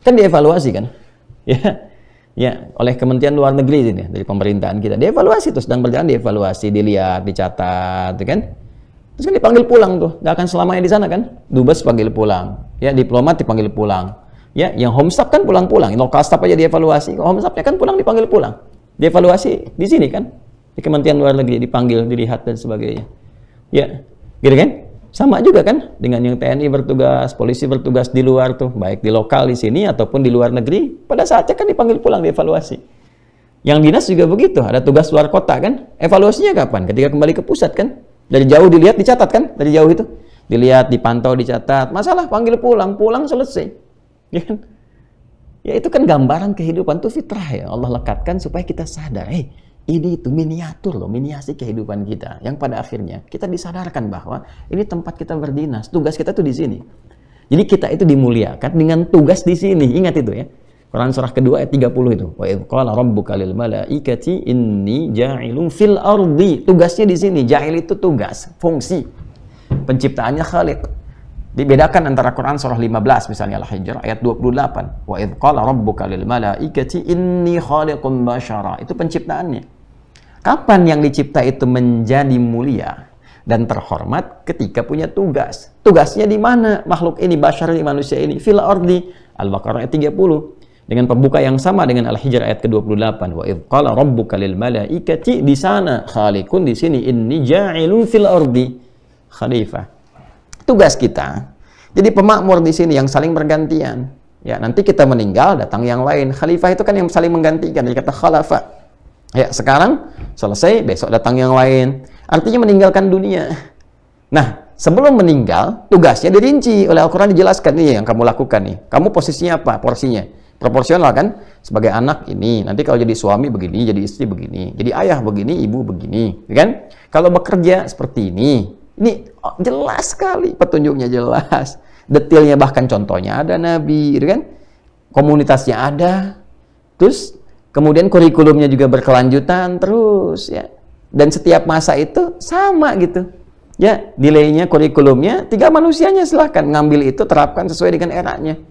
Kan dievaluasi kan? Ya, ya oleh Kementerian Luar Negeri ini dari pemerintahan kita dievaluasi terus. sedang berjalan dievaluasi dilihat dicatat ya kan terus kan dipanggil pulang tuh gak akan selamanya di sana kan dubes panggil pulang ya diplomat dipanggil pulang ya yang staff kan pulang-pulang lokal staff aja dievaluasi staffnya kan pulang dipanggil pulang dievaluasi di sini kan di Kementerian Luar Negeri dipanggil dilihat dan sebagainya ya gitu kan sama juga kan dengan yang TNI bertugas polisi bertugas di luar tuh baik di lokal di sini ataupun di luar negeri pada saatnya kan dipanggil pulang dievaluasi yang dinas juga begitu ada tugas luar kota kan evaluasinya kapan ketika kembali ke pusat kan dari jauh dilihat dicatat kan dari jauh itu dilihat dipantau dicatat masalah panggil pulang pulang selesai ya kan Ya itu kan gambaran kehidupan tuh fitrah ya. Allah lekatkan supaya kita sadar, eh ini itu miniatur loh, miniasi kehidupan kita. Yang pada akhirnya kita disadarkan bahwa ini tempat kita berdinas, tugas kita tuh di sini. Jadi kita itu dimuliakan dengan tugas di sini. Ingat itu ya. Quran surah kedua ayat 30 itu. Wa idh qala rabbuka lil malaikati ini ja'ilun fil ardi. Tugasnya di sini. jahil itu tugas, fungsi. Penciptaannya Khalid Dibedakan antara Quran surah 15 misalnya Al-Hijr ayat 28. Wa idh qala rabbuka lil malaikati inni khaliqun bashara. Itu penciptaannya. Kapan yang dicipta itu menjadi mulia dan terhormat ketika punya tugas. Tugasnya di mana makhluk ini, bashar ini, manusia ini? Fil ardi. Al-Baqarah ayat 30. Dengan pembuka yang sama dengan Al-Hijr ayat ke-28. Wa idh qala rabbuka lil malaikati di sana khaliqun di sini inni ja'ilun fil ardi khalifah tugas kita. Jadi pemakmur di sini yang saling bergantian. Ya, nanti kita meninggal datang yang lain. Khalifah itu kan yang saling menggantikan. Jadi kata khalafah. Ya, sekarang selesai, besok datang yang lain. Artinya meninggalkan dunia. Nah, sebelum meninggal, tugasnya dirinci oleh Al-Quran dijelaskan. nih yang kamu lakukan nih. Kamu posisinya apa? Porsinya. Proporsional kan? Sebagai anak ini, nanti kalau jadi suami begini, jadi istri begini, jadi ayah begini, ibu begini. Kan? Kalau bekerja seperti ini, ini oh, jelas sekali petunjuknya jelas. Detailnya bahkan contohnya ada Nabi, gitu kan? Komunitasnya ada. Terus kemudian kurikulumnya juga berkelanjutan terus ya. Dan setiap masa itu sama gitu. Ya, nilainya, kurikulumnya, tiga manusianya silahkan ngambil itu, terapkan sesuai dengan eranya.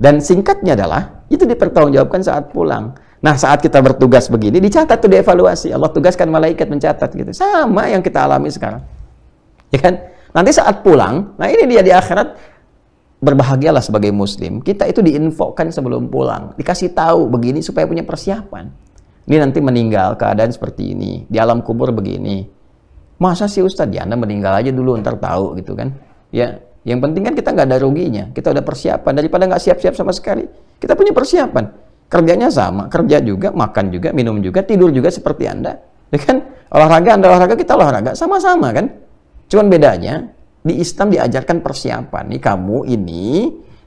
Dan singkatnya adalah, itu dipertanggungjawabkan saat pulang. Nah, saat kita bertugas begini, dicatat tuh dievaluasi. Allah tugaskan malaikat mencatat gitu. Sama yang kita alami sekarang. Ya kan? Nanti saat pulang, nah ini dia di akhirat berbahagialah sebagai muslim. Kita itu diinfokan sebelum pulang, dikasih tahu begini supaya punya persiapan. Ini nanti meninggal keadaan seperti ini, di alam kubur begini. Masa sih Ustadz ya Anda meninggal aja dulu ntar tahu gitu kan? Ya, yang penting kan kita nggak ada ruginya, kita udah persiapan daripada nggak siap-siap sama sekali. Kita punya persiapan. Kerjanya sama, kerja juga, makan juga, minum juga, tidur juga seperti Anda. Ya kan? Olahraga Anda olahraga, kita olahraga sama-sama kan? Cuman bedanya di Islam diajarkan persiapan. Nih kamu ini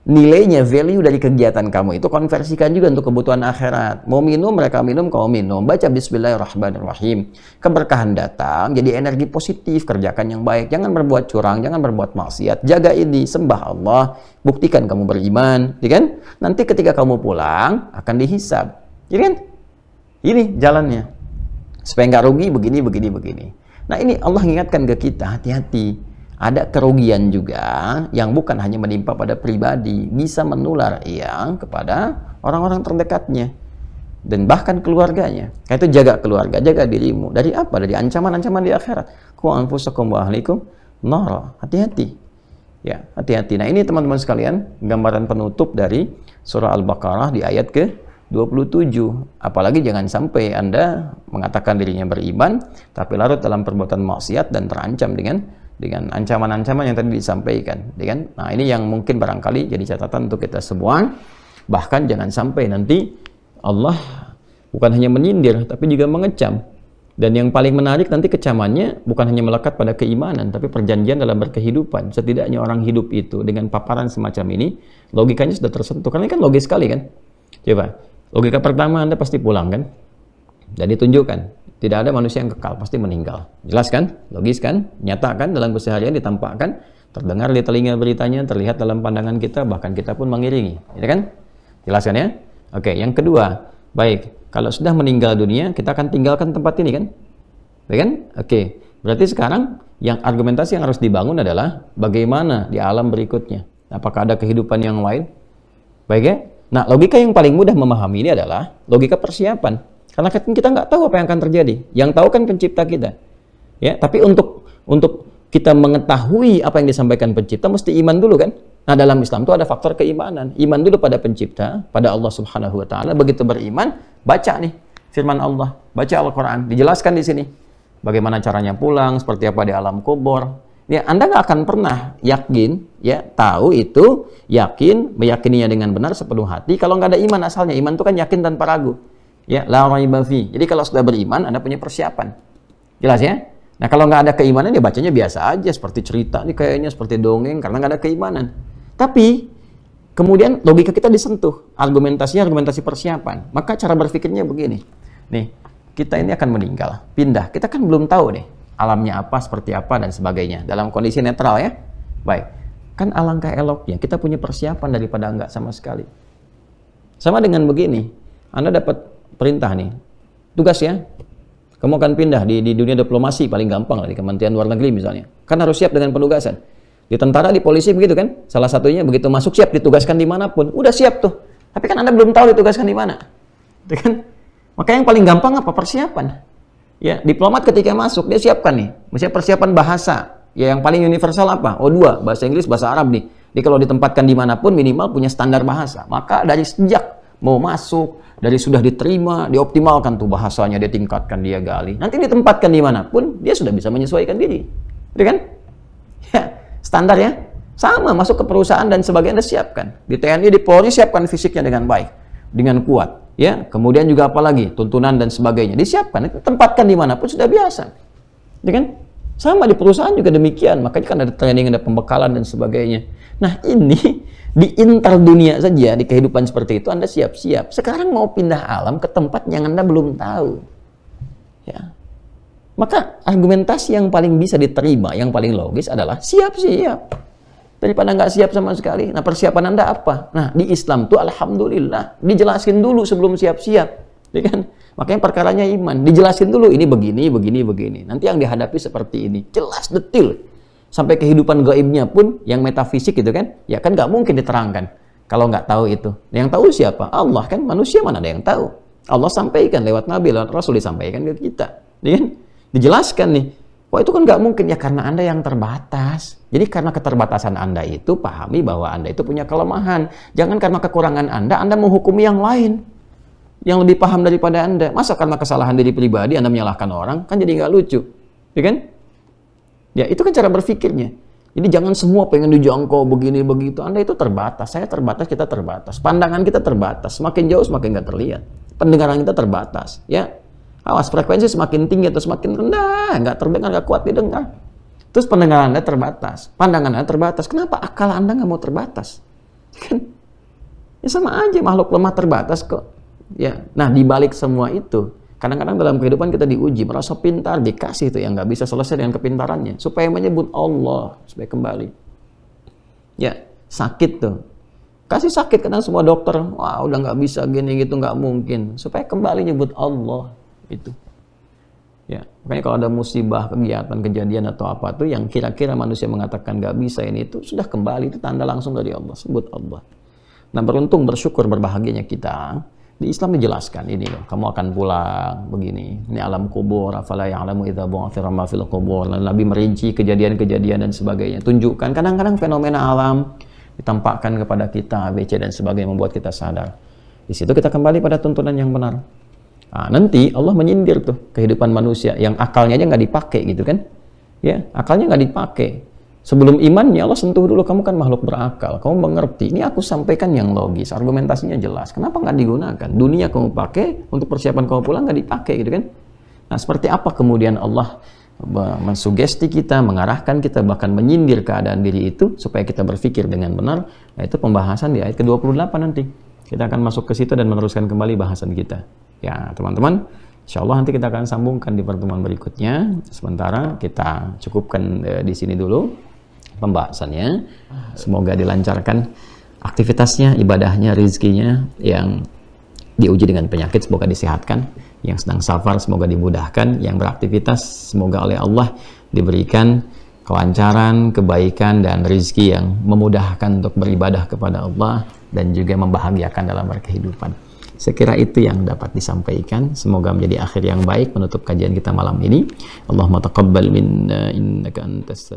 nilainya value dari kegiatan kamu itu konversikan juga untuk kebutuhan akhirat. Mau minum mereka minum, kau minum. Baca bismillahirrahmanirrahim. Keberkahan datang, jadi energi positif, kerjakan yang baik. Jangan berbuat curang, jangan berbuat maksiat. Jaga ini, sembah Allah, buktikan kamu beriman, ya kan? Nanti ketika kamu pulang akan dihisab. Ya kan? Ini jalannya. Supaya nggak rugi begini begini begini. Nah ini Allah ingatkan ke kita, hati-hati. Ada kerugian juga yang bukan hanya menimpa pada pribadi, bisa menular ya kepada orang-orang terdekatnya dan bahkan keluarganya. Karena itu jaga keluarga, jaga dirimu dari apa? Dari ancaman-ancaman di akhirat. Ku anfusakum wa ahlikum nara. Hati-hati. Ya, hati-hati. Nah, ini teman-teman sekalian gambaran penutup dari surah Al-Baqarah di ayat ke 27. Apalagi jangan sampai Anda mengatakan dirinya beriman tapi larut dalam perbuatan maksiat dan terancam dengan dengan ancaman-ancaman yang tadi disampaikan, dengan nah ini yang mungkin barangkali jadi catatan untuk kita semua. Bahkan jangan sampai nanti Allah bukan hanya menyindir tapi juga mengecam. Dan yang paling menarik nanti kecamannya bukan hanya melekat pada keimanan tapi perjanjian dalam berkehidupan. Setidaknya orang hidup itu dengan paparan semacam ini logikanya sudah tersentuh karena ini kan logis sekali kan. Coba Logika pertama Anda pasti pulang kan? jadi tunjukkan tidak ada manusia yang kekal, pasti meninggal. Jelas kan? Logis kan? nyatakan Dalam keseharian ditampakkan, terdengar di telinga beritanya, terlihat dalam pandangan kita, bahkan kita pun mengiringi. Ya kan? jelaskan ya? Oke, yang kedua, baik. Kalau sudah meninggal dunia, kita akan tinggalkan tempat ini kan? Ya kan? Oke. Berarti sekarang yang argumentasi yang harus dibangun adalah bagaimana di alam berikutnya. Apakah ada kehidupan yang lain? Baik ya? Nah, logika yang paling mudah memahami ini adalah logika persiapan. Karena kan kita nggak tahu apa yang akan terjadi. Yang tahu kan pencipta kita. Ya, tapi untuk untuk kita mengetahui apa yang disampaikan pencipta mesti iman dulu kan? Nah, dalam Islam itu ada faktor keimanan. Iman dulu pada pencipta, pada Allah Subhanahu wa taala. Begitu beriman, baca nih firman Allah, baca Al-Qur'an, dijelaskan di sini bagaimana caranya pulang, seperti apa di alam kubur, Ya, Anda nggak akan pernah yakin, ya tahu itu, yakin, meyakininya dengan benar sepenuh hati. Kalau nggak ada iman asalnya, iman itu kan yakin tanpa ragu. Ya, la bafi. Jadi kalau sudah beriman, Anda punya persiapan. Jelas ya? Nah kalau nggak ada keimanan, dia ya bacanya biasa aja, seperti cerita, nih kayaknya seperti dongeng, karena nggak ada keimanan. Tapi, kemudian logika kita disentuh. Argumentasinya argumentasi persiapan. Maka cara berpikirnya begini. Nih, kita ini akan meninggal, pindah. Kita kan belum tahu nih, alamnya apa, seperti apa, dan sebagainya. Dalam kondisi netral ya. Baik. Kan alangkah eloknya, kita punya persiapan daripada enggak sama sekali. Sama dengan begini, Anda dapat perintah nih, tugas ya, kamu akan pindah di, di dunia diplomasi paling gampang lah, di Kementerian Luar Negeri misalnya. Kan harus siap dengan penugasan. Di tentara, di polisi begitu kan? Salah satunya begitu masuk siap ditugaskan dimanapun. Udah siap tuh. Tapi kan Anda belum tahu ditugaskan di mana. kan? Maka yang paling gampang apa? Persiapan. Ya, diplomat ketika masuk dia siapkan nih, misalnya persiapan bahasa. Ya yang paling universal apa? Oh dua, bahasa Inggris, bahasa Arab nih. Jadi kalau ditempatkan dimanapun minimal punya standar bahasa. Maka dari sejak mau masuk, dari sudah diterima, dioptimalkan tuh bahasanya, dia tingkatkan, dia gali. Nanti ditempatkan dimanapun, dia sudah bisa menyesuaikan diri. Gitu kan? Ya, standar ya. Sama, masuk ke perusahaan dan sebagainya, disiapkan siapkan. Di TNI, di Polri, siapkan fisiknya dengan baik, dengan kuat ya kemudian juga apa lagi tuntunan dan sebagainya disiapkan tempatkan dimanapun sudah biasa ya kan sama di perusahaan juga demikian makanya kan ada training ada pembekalan dan sebagainya nah ini di inter dunia saja di kehidupan seperti itu anda siap-siap sekarang mau pindah alam ke tempat yang anda belum tahu ya maka argumentasi yang paling bisa diterima yang paling logis adalah siap-siap daripada nggak siap sama sekali. Nah, persiapan Anda apa? Nah, di Islam tuh alhamdulillah dijelasin dulu sebelum siap-siap. Ya kan? Makanya perkaranya iman, dijelasin dulu ini begini, begini, begini. Nanti yang dihadapi seperti ini, jelas detil. Sampai kehidupan gaibnya pun yang metafisik gitu kan, ya kan nggak mungkin diterangkan kalau nggak tahu itu. Nah, yang tahu siapa? Allah kan manusia mana ada yang tahu. Allah sampaikan lewat Nabi, lewat Rasul disampaikan ke kita. Ya kan? Dijelaskan nih, Wah itu kan nggak mungkin ya karena Anda yang terbatas. Jadi karena keterbatasan Anda itu pahami bahwa Anda itu punya kelemahan. Jangan karena kekurangan Anda, Anda menghukumi yang lain. Yang lebih paham daripada Anda. Masa karena kesalahan diri pribadi Anda menyalahkan orang? Kan jadi nggak lucu. Ya kan? Ya itu kan cara berpikirnya. Jadi jangan semua pengen dijangkau begini begitu. Anda itu terbatas, saya terbatas, kita terbatas. Pandangan kita terbatas. Semakin jauh semakin nggak terlihat. Pendengaran kita terbatas. Ya, Awas frekuensi semakin tinggi atau semakin rendah, nggak terdengar, nggak kuat didengar. Terus pendengaran Anda terbatas, pandangan Anda terbatas. Kenapa akal Anda nggak mau terbatas? Kan? Ya sama aja makhluk lemah terbatas kok. Ya, nah dibalik semua itu, kadang-kadang dalam kehidupan kita diuji, merasa pintar, dikasih itu yang nggak bisa selesai dengan kepintarannya, supaya menyebut Allah supaya kembali. Ya, sakit tuh, kasih sakit kadang semua dokter wah udah nggak bisa gini gitu nggak mungkin supaya kembali nyebut Allah itu. Ya, makanya kalau ada musibah, kegiatan, kejadian atau apa tuh yang kira-kira manusia mengatakan gak bisa ini itu sudah kembali itu tanda langsung dari Allah, sebut Allah. Nah beruntung, bersyukur, berbahagianya kita di Islam dijelaskan ini loh, kamu akan pulang begini. Ini alam kubur, afala ya'lamu idza bu'athira ma fil kubur. Nabi merinci kejadian-kejadian dan sebagainya. Tunjukkan kadang-kadang fenomena alam ditampakkan kepada kita, BC dan sebagainya membuat kita sadar. Di situ kita kembali pada tuntunan yang benar. Nah, nanti Allah menyindir tuh kehidupan manusia yang akalnya aja nggak dipakai gitu kan. Ya, akalnya nggak dipakai. Sebelum imannya Allah sentuh dulu kamu kan makhluk berakal, kamu mengerti. Ini aku sampaikan yang logis, argumentasinya jelas. Kenapa nggak digunakan? Dunia kamu pakai untuk persiapan kamu pulang nggak dipakai gitu kan? Nah, seperti apa kemudian Allah mensugesti kita, mengarahkan kita, bahkan menyindir keadaan diri itu supaya kita berpikir dengan benar. Nah, itu pembahasan di ayat ke-28 nanti. Kita akan masuk ke situ dan meneruskan kembali bahasan kita. Ya, teman-teman, insya Allah nanti kita akan sambungkan di pertemuan berikutnya. Sementara kita cukupkan e, di sini dulu pembahasannya. Semoga dilancarkan aktivitasnya, ibadahnya, rizkinya yang diuji dengan penyakit semoga disehatkan yang sedang safar semoga dimudahkan yang beraktivitas semoga oleh Allah diberikan kelancaran, kebaikan, dan rizki yang memudahkan untuk beribadah kepada Allah dan juga membahagiakan dalam berkehidupan. Sekira itu yang dapat disampaikan. Semoga menjadi akhir yang baik menutup kajian kita malam ini. Allahumma taqabbal minna innaka antas